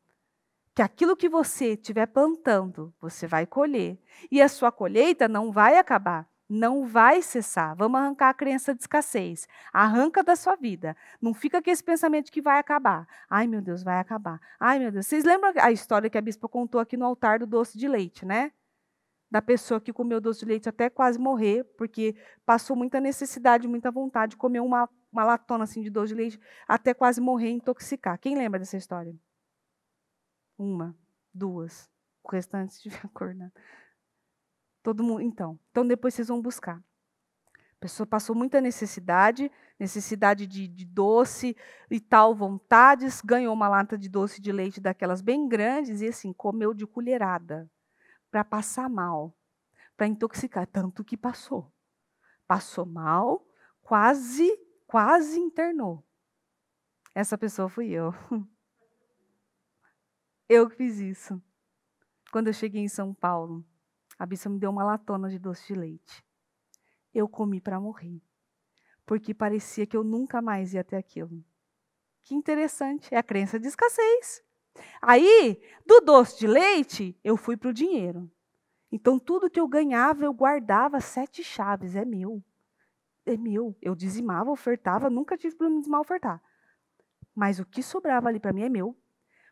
que aquilo que você estiver plantando, você vai colher, e a sua colheita não vai acabar não vai cessar. Vamos arrancar a crença de escassez. Arranca da sua vida. Não fica com esse pensamento que vai acabar. Ai, meu Deus, vai acabar. Ai, meu Deus. Vocês lembram a história que a bispa contou aqui no altar do doce de leite, né? Da pessoa que comeu doce de leite até quase morrer, porque passou muita necessidade, muita vontade, comeu uma, uma latona assim de doce de leite até quase morrer e intoxicar. Quem lembra dessa história? Uma, duas. O restante se tiver acordado. Todo mundo, então. Então depois vocês vão buscar. A pessoa passou muita necessidade, necessidade de, de doce e tal, vontades, ganhou uma lata de doce de leite daquelas bem grandes e assim, comeu de colherada para passar mal, para intoxicar, tanto que passou. Passou mal, quase, quase internou. Essa pessoa fui eu. Eu que fiz isso. Quando eu cheguei em São Paulo, a bicha me deu uma latona de doce de leite. Eu comi para morrer, porque parecia que eu nunca mais ia ter aquilo. Que interessante, é a crença de escassez. Aí, do doce de leite, eu fui para o dinheiro. Então, tudo que eu ganhava, eu guardava sete chaves, é meu. É meu. Eu dizimava, ofertava, nunca tive para me mal ofertar. Mas o que sobrava ali para mim é meu,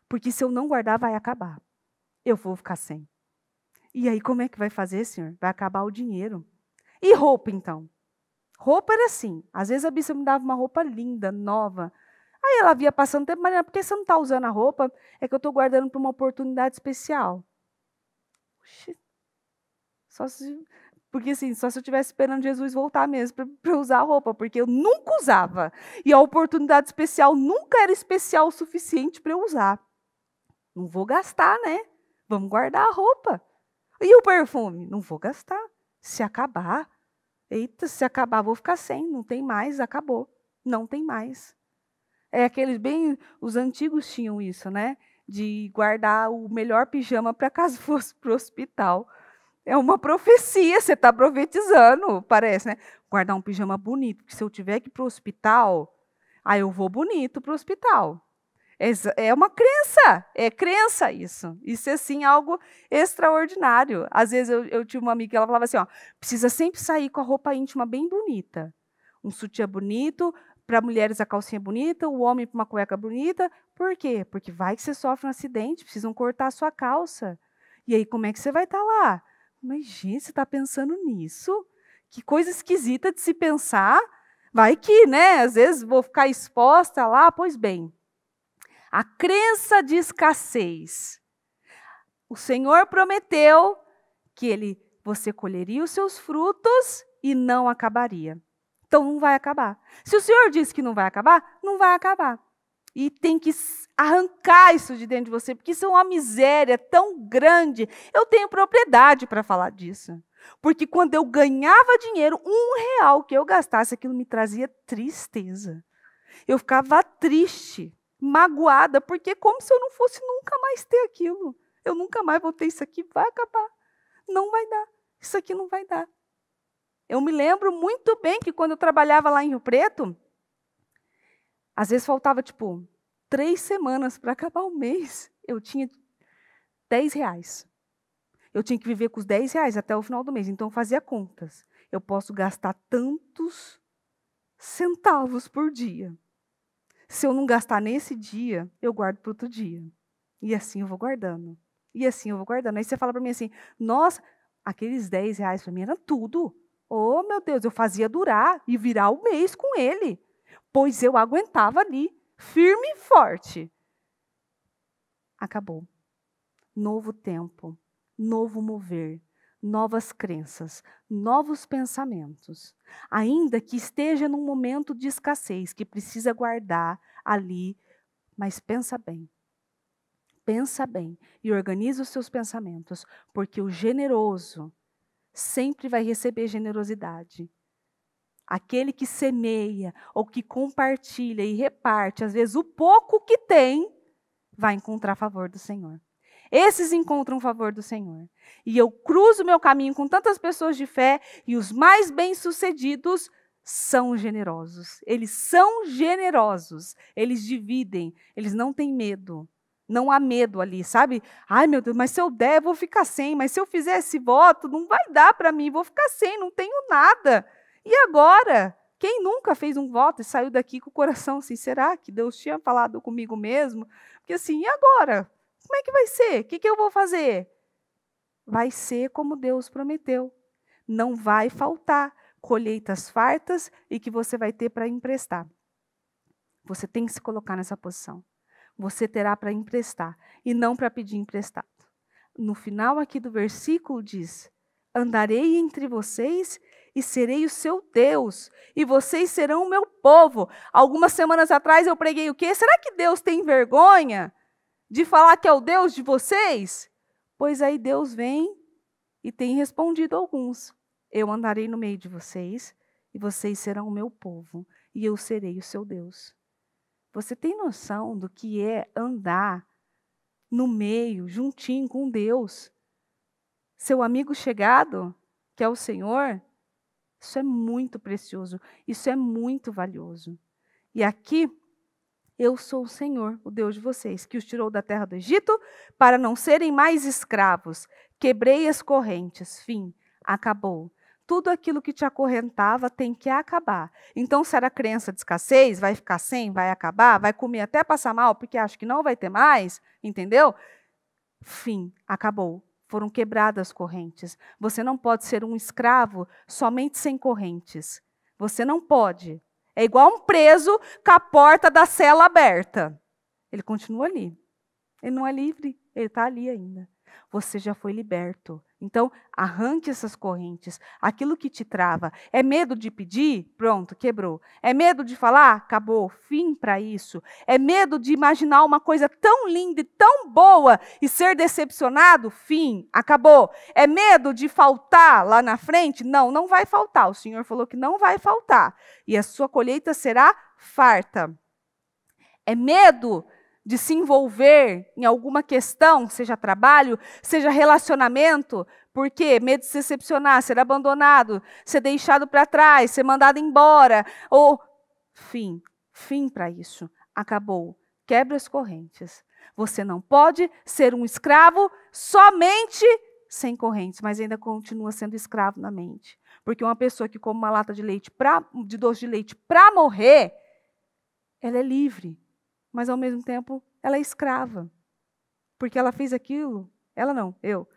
porque se eu não guardar, vai acabar. Eu vou ficar sem. E aí, como é que vai fazer, senhor? Vai acabar o dinheiro. E roupa, então? Roupa era assim. Às vezes a Bíblia me dava uma roupa linda, nova. Aí ela via passando o tempo, Mariana, por que você não está usando a roupa? É que eu estou guardando para uma oportunidade especial. Oxi. Só se, porque assim, só se eu estivesse esperando Jesus voltar mesmo para usar a roupa, porque eu nunca usava. E a oportunidade especial nunca era especial o suficiente para eu usar. Não vou gastar, né? Vamos guardar a roupa. E o perfume? Não vou gastar. Se acabar, eita, se acabar, vou ficar sem. Não tem mais, acabou. Não tem mais. É aqueles bem. Os antigos tinham isso, né? De guardar o melhor pijama para caso fosse para o hospital. É uma profecia, você está profetizando, parece, né? Guardar um pijama bonito, porque se eu tiver que ir para o hospital, aí eu vou bonito para o hospital. É uma crença, é crença isso. Isso é sim algo extraordinário. Às vezes eu, eu tive uma amiga que ela falava assim: ó, precisa sempre sair com a roupa íntima bem bonita. Um sutiã bonito, para mulheres a calcinha bonita, o homem uma cueca bonita. Por quê? Porque vai que você sofre um acidente, precisam cortar a sua calça. E aí, como é que você vai estar tá lá? Mas, gente, você está pensando nisso? Que coisa esquisita de se pensar. Vai que, né? Às vezes vou ficar exposta lá, pois bem a crença de escassez. O Senhor prometeu que ele você colheria os seus frutos e não acabaria. Então não vai acabar. Se o Senhor diz que não vai acabar, não vai acabar. E tem que arrancar isso de dentro de você, porque isso é uma miséria tão grande. Eu tenho propriedade para falar disso. Porque quando eu ganhava dinheiro, um real que eu gastasse, aquilo me trazia tristeza. Eu ficava triste magoada, porque é como se eu não fosse nunca mais ter aquilo. Eu nunca mais vou ter isso aqui, vai acabar. Não vai dar. Isso aqui não vai dar. Eu me lembro muito bem que quando eu trabalhava lá em Rio Preto, às vezes faltava, tipo, três semanas para acabar o mês. Eu tinha 10 reais. Eu tinha que viver com os 10 reais até o final do mês. Então, eu fazia contas. Eu posso gastar tantos centavos por dia. Se eu não gastar nesse dia, eu guardo para outro dia. E assim eu vou guardando. E assim eu vou guardando. Aí você fala para mim assim: nossa, aqueles 10 reais para mim era tudo. Oh, meu Deus, eu fazia durar e virar o um mês com ele. Pois eu aguentava ali, firme e forte. Acabou. Novo tempo, novo mover, novas crenças, novos pensamentos, ainda que esteja num momento de escassez que precisa guardar ali, mas pensa bem. Pensa bem e organiza os seus pensamentos, porque o generoso sempre vai receber generosidade. Aquele que semeia ou que compartilha e reparte, às vezes o pouco que tem, vai encontrar favor do Senhor. Esses encontram o favor do Senhor. E eu cruzo meu caminho com tantas pessoas de fé e os mais bem-sucedidos são generosos. Eles são generosos. Eles dividem. Eles não têm medo. Não há medo ali, sabe? Ai, meu Deus, mas se eu der, vou ficar sem. Mas se eu fizer esse voto, não vai dar para mim. Vou ficar sem, não tenho nada. E agora? Quem nunca fez um voto e saiu daqui com o coração assim, será que Deus tinha falado comigo mesmo? Porque assim, e agora? Como é que vai ser? O que, que eu vou fazer? Vai ser como Deus prometeu. Não vai faltar colheitas fartas e que você vai ter para emprestar. Você tem que se colocar nessa posição. Você terá para emprestar e não para pedir emprestado. No final aqui do versículo diz: Andarei entre vocês e serei o seu Deus, e vocês serão o meu povo. Algumas semanas atrás eu preguei o quê? Será que Deus tem vergonha de falar que é o Deus de vocês? Pois aí Deus vem e tem respondido alguns: Eu andarei no meio de vocês, e vocês serão o meu povo, e eu serei o seu Deus. Você tem noção do que é andar no meio, juntinho com Deus? Seu amigo chegado, que é o Senhor, isso é muito precioso, isso é muito valioso. E aqui eu sou o Senhor, o Deus de vocês, que os tirou da terra do Egito para não serem mais escravos. Quebrei as correntes. Fim. Acabou. Tudo aquilo que te acorrentava tem que acabar. Então, se era crença de escassez, vai ficar sem, vai acabar, vai comer até passar mal, porque acho que não vai ter mais, entendeu? Fim. Acabou foram quebradas as correntes. Você não pode ser um escravo somente sem correntes. Você não pode. É igual um preso com a porta da cela aberta. Ele continua ali. Ele não é livre, ele está ali ainda. Você já foi liberto. Então, arranque essas correntes. Aquilo que te trava. É medo de pedir? Pronto, quebrou. É medo de falar? Acabou. Fim para isso. É medo de imaginar uma coisa tão linda e tão boa e ser decepcionado? Fim. Acabou. É medo de faltar lá na frente? Não, não vai faltar. O Senhor falou que não vai faltar. E a sua colheita será farta. É medo de se envolver em alguma questão, seja trabalho, seja relacionamento, porque medo de se decepcionar, ser abandonado, ser deixado para trás, ser mandado embora, ou fim, fim para isso. Acabou. Quebra as correntes. Você não pode ser um escravo somente sem correntes, mas ainda continua sendo escravo na mente. Porque uma pessoa que come uma lata de leite pra, de doce de leite para morrer, ela é livre, mas ao mesmo tempo ela é escrava. Porque ela fez aquilo, ela não, eu,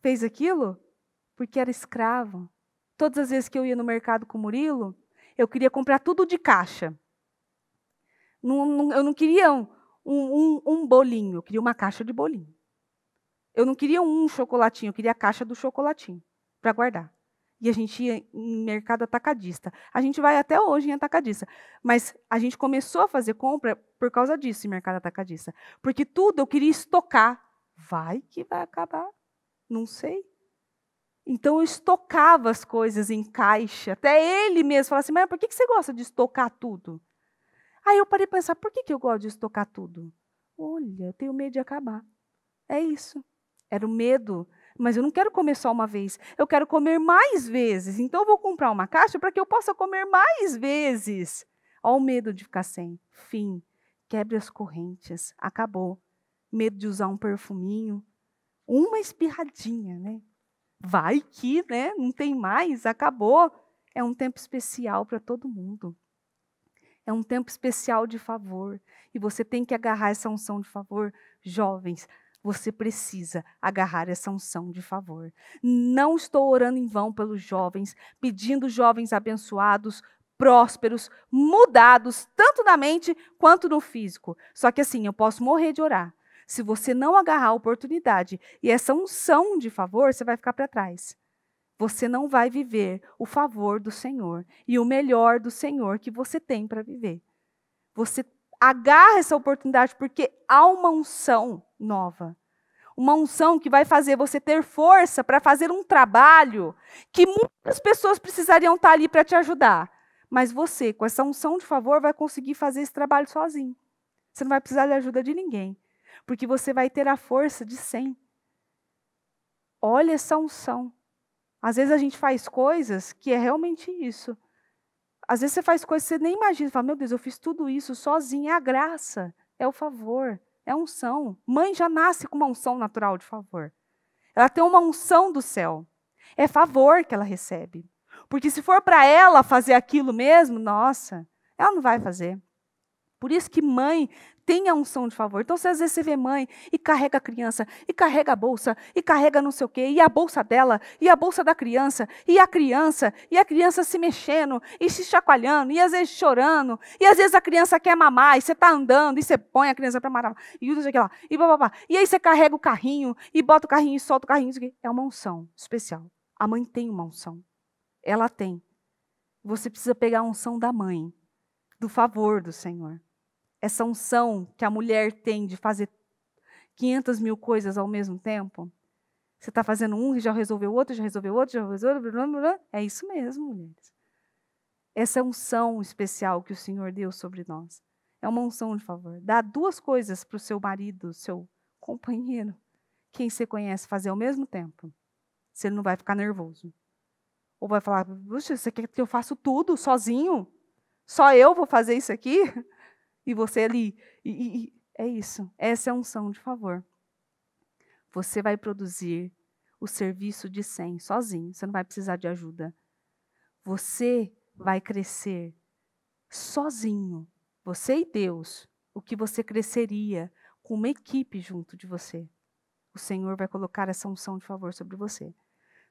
fez aquilo porque era escrava. Todas as vezes que eu ia no mercado com o Murilo, eu queria comprar tudo de caixa. Não, não, eu não queria um, um, um bolinho, eu queria uma caixa de bolinho. Eu não queria um chocolatinho, eu queria a caixa do chocolatinho para guardar e a gente ia em mercado atacadista. A gente vai até hoje em atacadista, mas a gente começou a fazer compra por causa disso em mercado atacadista, porque tudo eu queria estocar. Vai que vai acabar, não sei. Então eu estocava as coisas em caixa. Até ele mesmo falava assim: Mas por que você gosta de estocar tudo? Aí eu parei para pensar: por que eu gosto de estocar tudo? Olha, eu tenho medo de acabar. É isso. Era o medo mas eu não quero comer só uma vez, eu quero comer mais vezes. Então eu vou comprar uma caixa para que eu possa comer mais vezes. Olha o medo de ficar sem. Fim. Quebre as correntes. Acabou. Medo de usar um perfuminho. Uma espirradinha, né? Vai que, né? Não tem mais, acabou. É um tempo especial para todo mundo. É um tempo especial de favor. E você tem que agarrar essa unção de favor. Jovens, você precisa agarrar essa unção de favor. Não estou orando em vão pelos jovens, pedindo jovens abençoados, prósperos, mudados, tanto na mente quanto no físico. Só que assim, eu posso morrer de orar. Se você não agarrar a oportunidade e essa unção de favor, você vai ficar para trás você não vai viver o favor do Senhor e o melhor do Senhor que você tem para viver. Você agarra essa oportunidade, porque há uma unção nova. Uma unção que vai fazer você ter força para fazer um trabalho que muitas pessoas precisariam estar tá ali para te ajudar. Mas você, com essa unção de favor, vai conseguir fazer esse trabalho sozinho. Você não vai precisar de ajuda de ninguém, porque você vai ter a força de 100. Olha essa unção. Às vezes a gente faz coisas que é realmente isso. Às vezes você faz coisas que você nem imagina. Você fala, meu Deus, eu fiz tudo isso sozinha. É a graça, é o favor, é a unção. Mãe já nasce com uma unção natural de favor. Ela tem uma unção do céu. É favor que ela recebe. Porque se for para ela fazer aquilo mesmo, nossa, ela não vai fazer. Por isso que mãe tem a unção de favor. Então, se às vezes você vê mãe e carrega a criança, e carrega a bolsa, e carrega não sei o quê, e a bolsa dela, e a bolsa da criança, e a criança, e a criança se mexendo, e se chacoalhando, e às vezes chorando, e às vezes a criança quer mamar, e você está andando, e você põe a criança para mamar, e não sei lá, e lá, e blá. E aí você carrega o carrinho, e bota o carrinho, e solta o carrinho, é uma unção especial. A mãe tem uma unção. Ela tem. Você precisa pegar a unção da mãe, do favor do Senhor essa unção que a mulher tem de fazer 500 mil coisas ao mesmo tempo? Você está fazendo um e já resolveu outro, já resolveu outro, já resolveu outro. Blá, blá, blá. É isso mesmo, mulheres. Essa é unção especial que o Senhor deu sobre nós. É uma unção de favor. Dá duas coisas para o seu marido, seu companheiro, quem você conhece, fazer ao mesmo tempo. Você não vai ficar nervoso. Ou vai falar: Puxa, você quer que eu faça tudo sozinho? Só eu vou fazer isso aqui? e você ali. E, e, e é isso. Essa é a unção de favor. Você vai produzir o serviço de 100 sozinho. Você não vai precisar de ajuda. Você vai crescer sozinho. Você e Deus. O que você cresceria com uma equipe junto de você. O Senhor vai colocar essa unção de favor sobre você.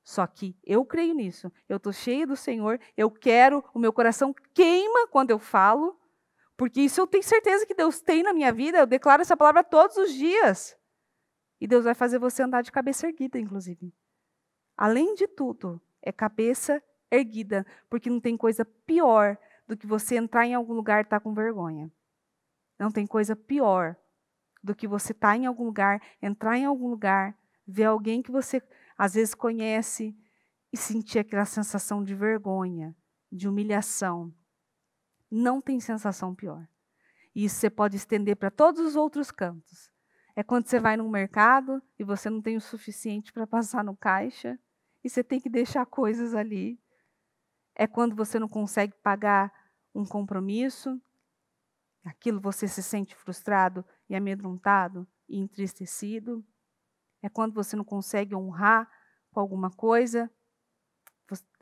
Só que eu creio nisso. Eu estou cheia do Senhor. Eu quero. O meu coração queima quando eu falo. Porque isso eu tenho certeza que Deus tem na minha vida. Eu declaro essa palavra todos os dias. E Deus vai fazer você andar de cabeça erguida, inclusive. Além de tudo, é cabeça erguida, porque não tem coisa pior do que você entrar em algum lugar e estar tá com vergonha. Não tem coisa pior do que você estar tá em algum lugar, entrar em algum lugar, ver alguém que você às vezes conhece e sentir aquela sensação de vergonha, de humilhação. Não tem sensação pior. E Isso você pode estender para todos os outros cantos. É quando você vai no mercado e você não tem o suficiente para passar no caixa e você tem que deixar coisas ali. É quando você não consegue pagar um compromisso, aquilo você se sente frustrado e amedrontado e entristecido. É quando você não consegue honrar com alguma coisa.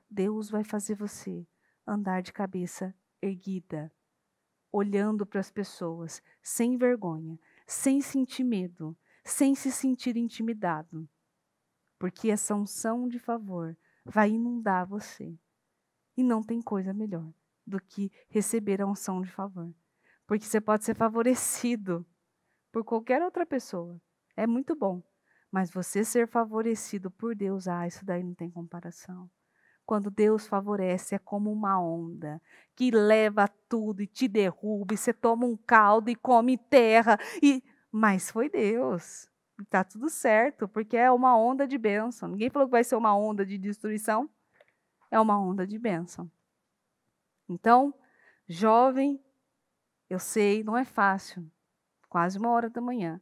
Deus vai fazer você andar de cabeça erguida, olhando para as pessoas, sem vergonha, sem sentir medo, sem se sentir intimidado. Porque essa unção de favor vai inundar você. E não tem coisa melhor do que receber a unção de favor. Porque você pode ser favorecido por qualquer outra pessoa. É muito bom. Mas você ser favorecido por Deus, ah, isso daí não tem comparação. Quando Deus favorece, é como uma onda que leva tudo e te derruba, e você toma um caldo e come terra. E Mas foi Deus. Está tudo certo, porque é uma onda de bênção. Ninguém falou que vai ser uma onda de destruição. É uma onda de bênção. Então, jovem, eu sei, não é fácil. Quase uma hora da manhã.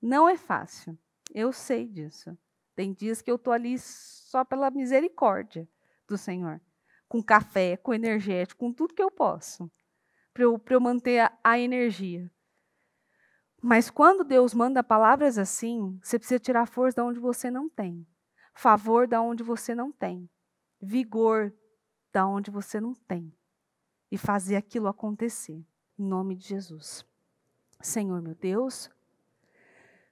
Não é fácil. Eu sei disso. Tem dias que eu estou ali só pela misericórdia do Senhor. Com café, com energético, com tudo que eu posso. Para eu, eu manter a, a energia. Mas quando Deus manda palavras assim, você precisa tirar força da onde você não tem. Favor da onde você não tem. Vigor da onde você não tem. E fazer aquilo acontecer. Em nome de Jesus. Senhor, meu Deus.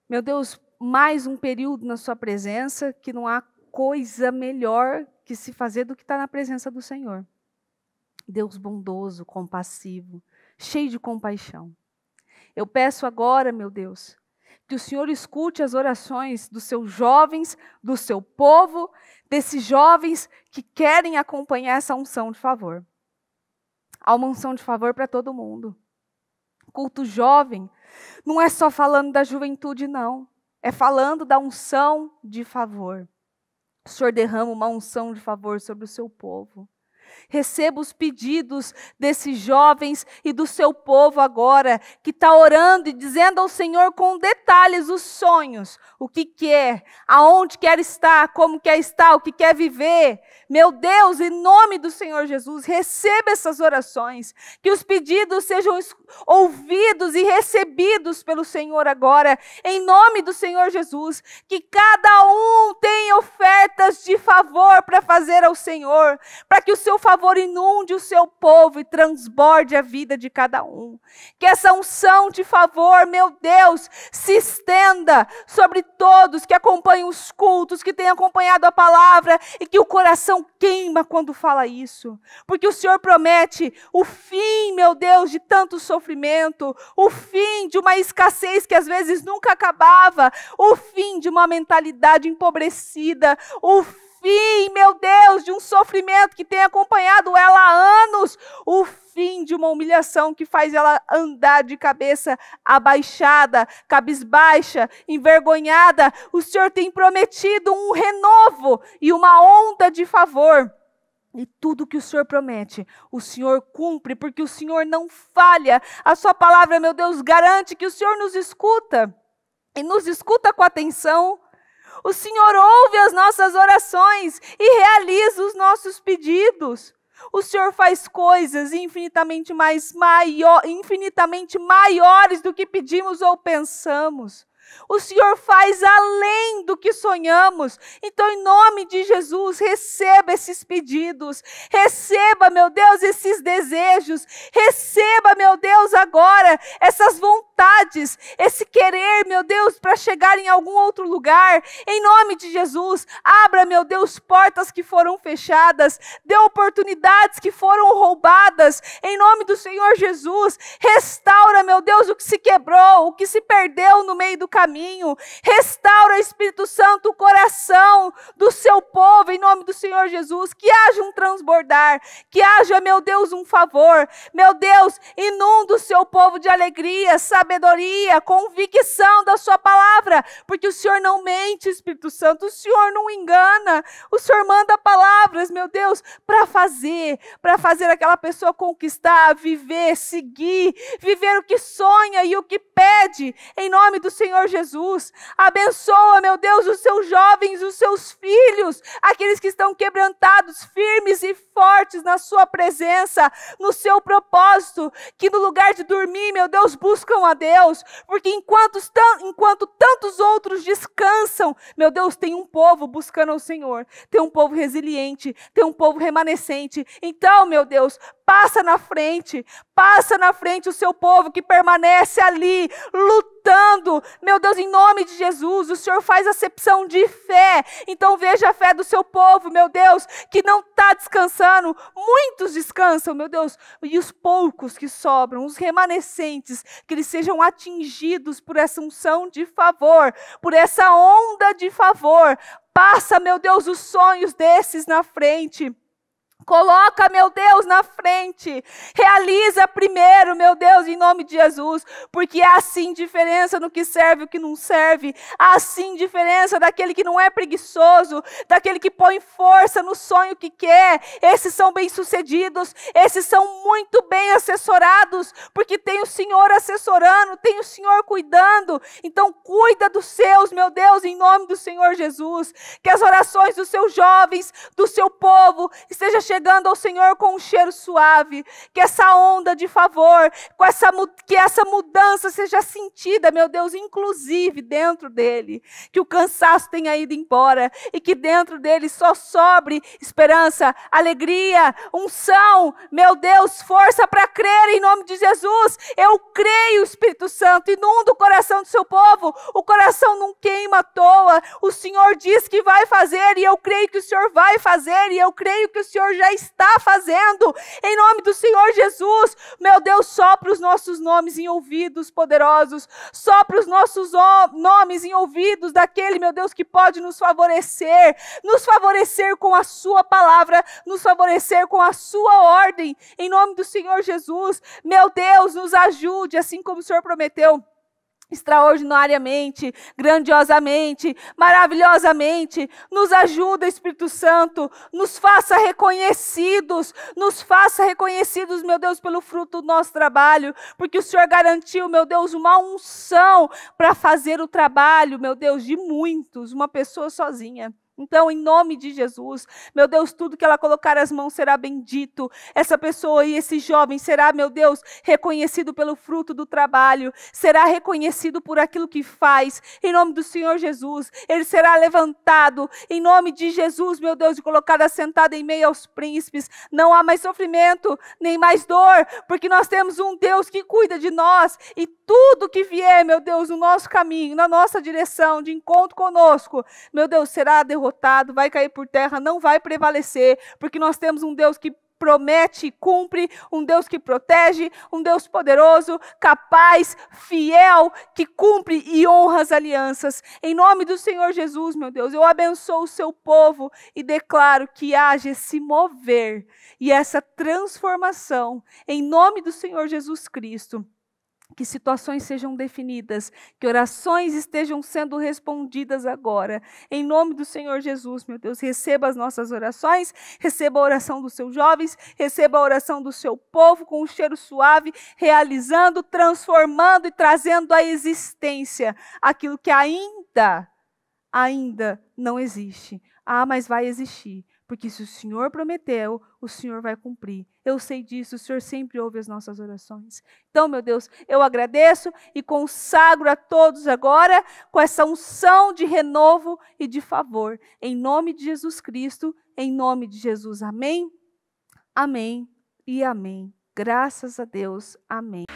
Meu Deus, mais um período na Sua presença, que não há coisa melhor que se fazer do que está na presença do Senhor. Deus bondoso, compassivo, cheio de compaixão. Eu peço agora, meu Deus, que o Senhor escute as orações dos seus jovens, do seu povo, desses jovens que querem acompanhar essa unção de favor. Há uma unção de favor para todo mundo. Culto jovem não é só falando da juventude, não. É falando da unção de favor. O Senhor derrama uma unção de favor sobre o seu povo. Receba os pedidos desses jovens e do seu povo agora, que está orando e dizendo ao Senhor com detalhes os sonhos, o que quer, aonde quer estar, como quer estar, o que quer viver. Meu Deus, em nome do Senhor Jesus, receba essas orações, que os pedidos sejam ouvidos e recebidos pelo Senhor agora, em nome do Senhor Jesus, que cada um tenha ofertas de favor para fazer ao Senhor, para que o seu favor, inunde o seu povo e transborde a vida de cada um. Que essa unção de favor, meu Deus, se estenda sobre todos que acompanham os cultos, que têm acompanhado a palavra e que o coração queima quando fala isso. Porque o Senhor promete o fim, meu Deus, de tanto sofrimento, o fim de uma escassez que às vezes nunca acabava, o fim de uma mentalidade empobrecida, o fim fim, meu Deus, de um sofrimento que tem acompanhado ela há anos, o fim de uma humilhação que faz ela andar de cabeça abaixada, cabisbaixa, envergonhada. O Senhor tem prometido um renovo e uma onda de favor. E tudo que o Senhor promete, o Senhor cumpre, porque o Senhor não falha. A Sua palavra, meu Deus, garante que o Senhor nos escuta. E nos escuta com atenção, o Senhor ouve as nossas orações e realiza os nossos pedidos. O Senhor faz coisas infinitamente mais maior, infinitamente maiores do que pedimos ou pensamos. O Senhor faz além do que sonhamos. Então, em nome de Jesus, receba esses pedidos, receba, meu Deus, esses desejos, receba, meu Deus, agora essas vontades, esse querer, meu Deus, para chegar em algum outro lugar. Em nome de Jesus, abra, meu Deus, portas que foram fechadas, dê oportunidades que foram roubadas. Em nome do Senhor Jesus, restaura, meu Deus, o que se quebrou, o que se perdeu no meio do caminho caminho. Restaura, Espírito Santo, o coração do seu povo, em nome do Senhor Jesus. Que haja um transbordar, que haja, meu Deus, um favor. Meu Deus, inunda o seu povo de alegria, sabedoria, convicção da sua palavra, porque o Senhor não mente, Espírito Santo, o Senhor não engana, o Senhor manda palavras, meu Deus, para fazer, para fazer aquela pessoa conquistar, viver, seguir, viver o que sonha e o que pede, em nome do Senhor Senhor Jesus. Abençoa, meu Deus, os seus jovens, os seus filhos, aqueles que estão quebrantados, firmes e fortes na Sua presença, no seu propósito, que no lugar de dormir, meu Deus, buscam a Deus, porque enquanto, enquanto tantos outros descansam, meu Deus, tem um povo buscando ao Senhor, tem um povo resiliente, tem um povo remanescente. Então, meu Deus, passa na frente, Passa na frente o seu povo que permanece ali, lutando. Meu Deus, em nome de Jesus, o Senhor faz acepção de fé. Então veja a fé do seu povo, meu Deus, que não está descansando. Muitos descansam, meu Deus. E os poucos que sobram, os remanescentes, que eles sejam atingidos por essa unção de favor, por essa onda de favor. Passa, meu Deus, os sonhos desses na frente. Coloca, meu Deus, na frente. Realiza primeiro, meu Deus, em nome de Jesus. Porque há sim diferença no que serve e o que não serve. Há sim diferença daquele que não é preguiçoso, daquele que põe força no sonho que quer. Esses são bem-sucedidos, esses são muito bem assessorados, porque tem o Senhor assessorando, tem o Senhor cuidando. Então, cuida dos seus, meu Deus, em nome do Senhor Jesus. Que as orações dos seus jovens, do seu povo, estejam chegando ao Senhor com um cheiro suave, que essa onda de favor, com essa, que essa mudança seja sentida, meu Deus, inclusive dentro dele, que o cansaço tenha ido embora e que dentro dele só sobre esperança, alegria, unção, meu Deus, força para crer em nome de Jesus. Eu creio, Espírito Santo, inunda o coração do seu povo, o coração não queima à toa, o Senhor diz que vai fazer e eu creio que o Senhor vai fazer e eu creio que o Senhor já já está fazendo, em nome do Senhor Jesus. Meu Deus, sopra os nossos nomes em ouvidos poderosos, sopra os nossos nomes em ouvidos daquele, meu Deus, que pode nos favorecer, nos favorecer com a Sua palavra, nos favorecer com a Sua ordem, em nome do Senhor Jesus. Meu Deus, nos ajude, assim como o Senhor prometeu extraordinariamente, grandiosamente, maravilhosamente. Nos ajuda, Espírito Santo, nos faça reconhecidos, nos faça reconhecidos, meu Deus, pelo fruto do nosso trabalho, porque o Senhor garantiu, meu Deus, uma unção para fazer o trabalho, meu Deus, de muitos, uma pessoa sozinha. Então, em nome de Jesus, meu Deus, tudo que ela colocar as mãos será bendito. Essa pessoa e esse jovem será, meu Deus, reconhecido pelo fruto do trabalho, será reconhecido por aquilo que faz. Em nome do Senhor Jesus, ele será levantado. Em nome de Jesus, meu Deus, e colocado assentado em meio aos príncipes. Não há mais sofrimento, nem mais dor, porque nós temos um Deus que cuida de nós e tudo que vier, meu Deus, no nosso caminho, na nossa direção, de encontro conosco, meu Deus, será derrubado derrotado, vai cair por terra, não vai prevalecer, porque nós temos um Deus que promete e cumpre, um Deus que protege, um Deus poderoso, capaz, fiel, que cumpre e honra as alianças. Em nome do Senhor Jesus, meu Deus, eu abençoo o seu povo e declaro que haja esse mover e essa transformação em nome do Senhor Jesus Cristo que situações sejam definidas, que orações estejam sendo respondidas agora. Em nome do Senhor Jesus, meu Deus, receba as nossas orações, receba a oração dos seus jovens, receba a oração do seu povo com um cheiro suave, realizando, transformando e trazendo à existência aquilo que ainda ainda não existe. Ah, mas vai existir porque se o Senhor prometeu, o Senhor vai cumprir. Eu sei disso, o Senhor sempre ouve as nossas orações. Então, meu Deus, eu agradeço e consagro a todos agora com essa unção de renovo e de favor. Em nome de Jesus Cristo, em nome de Jesus. Amém. Amém e amém. Graças a Deus. Amém.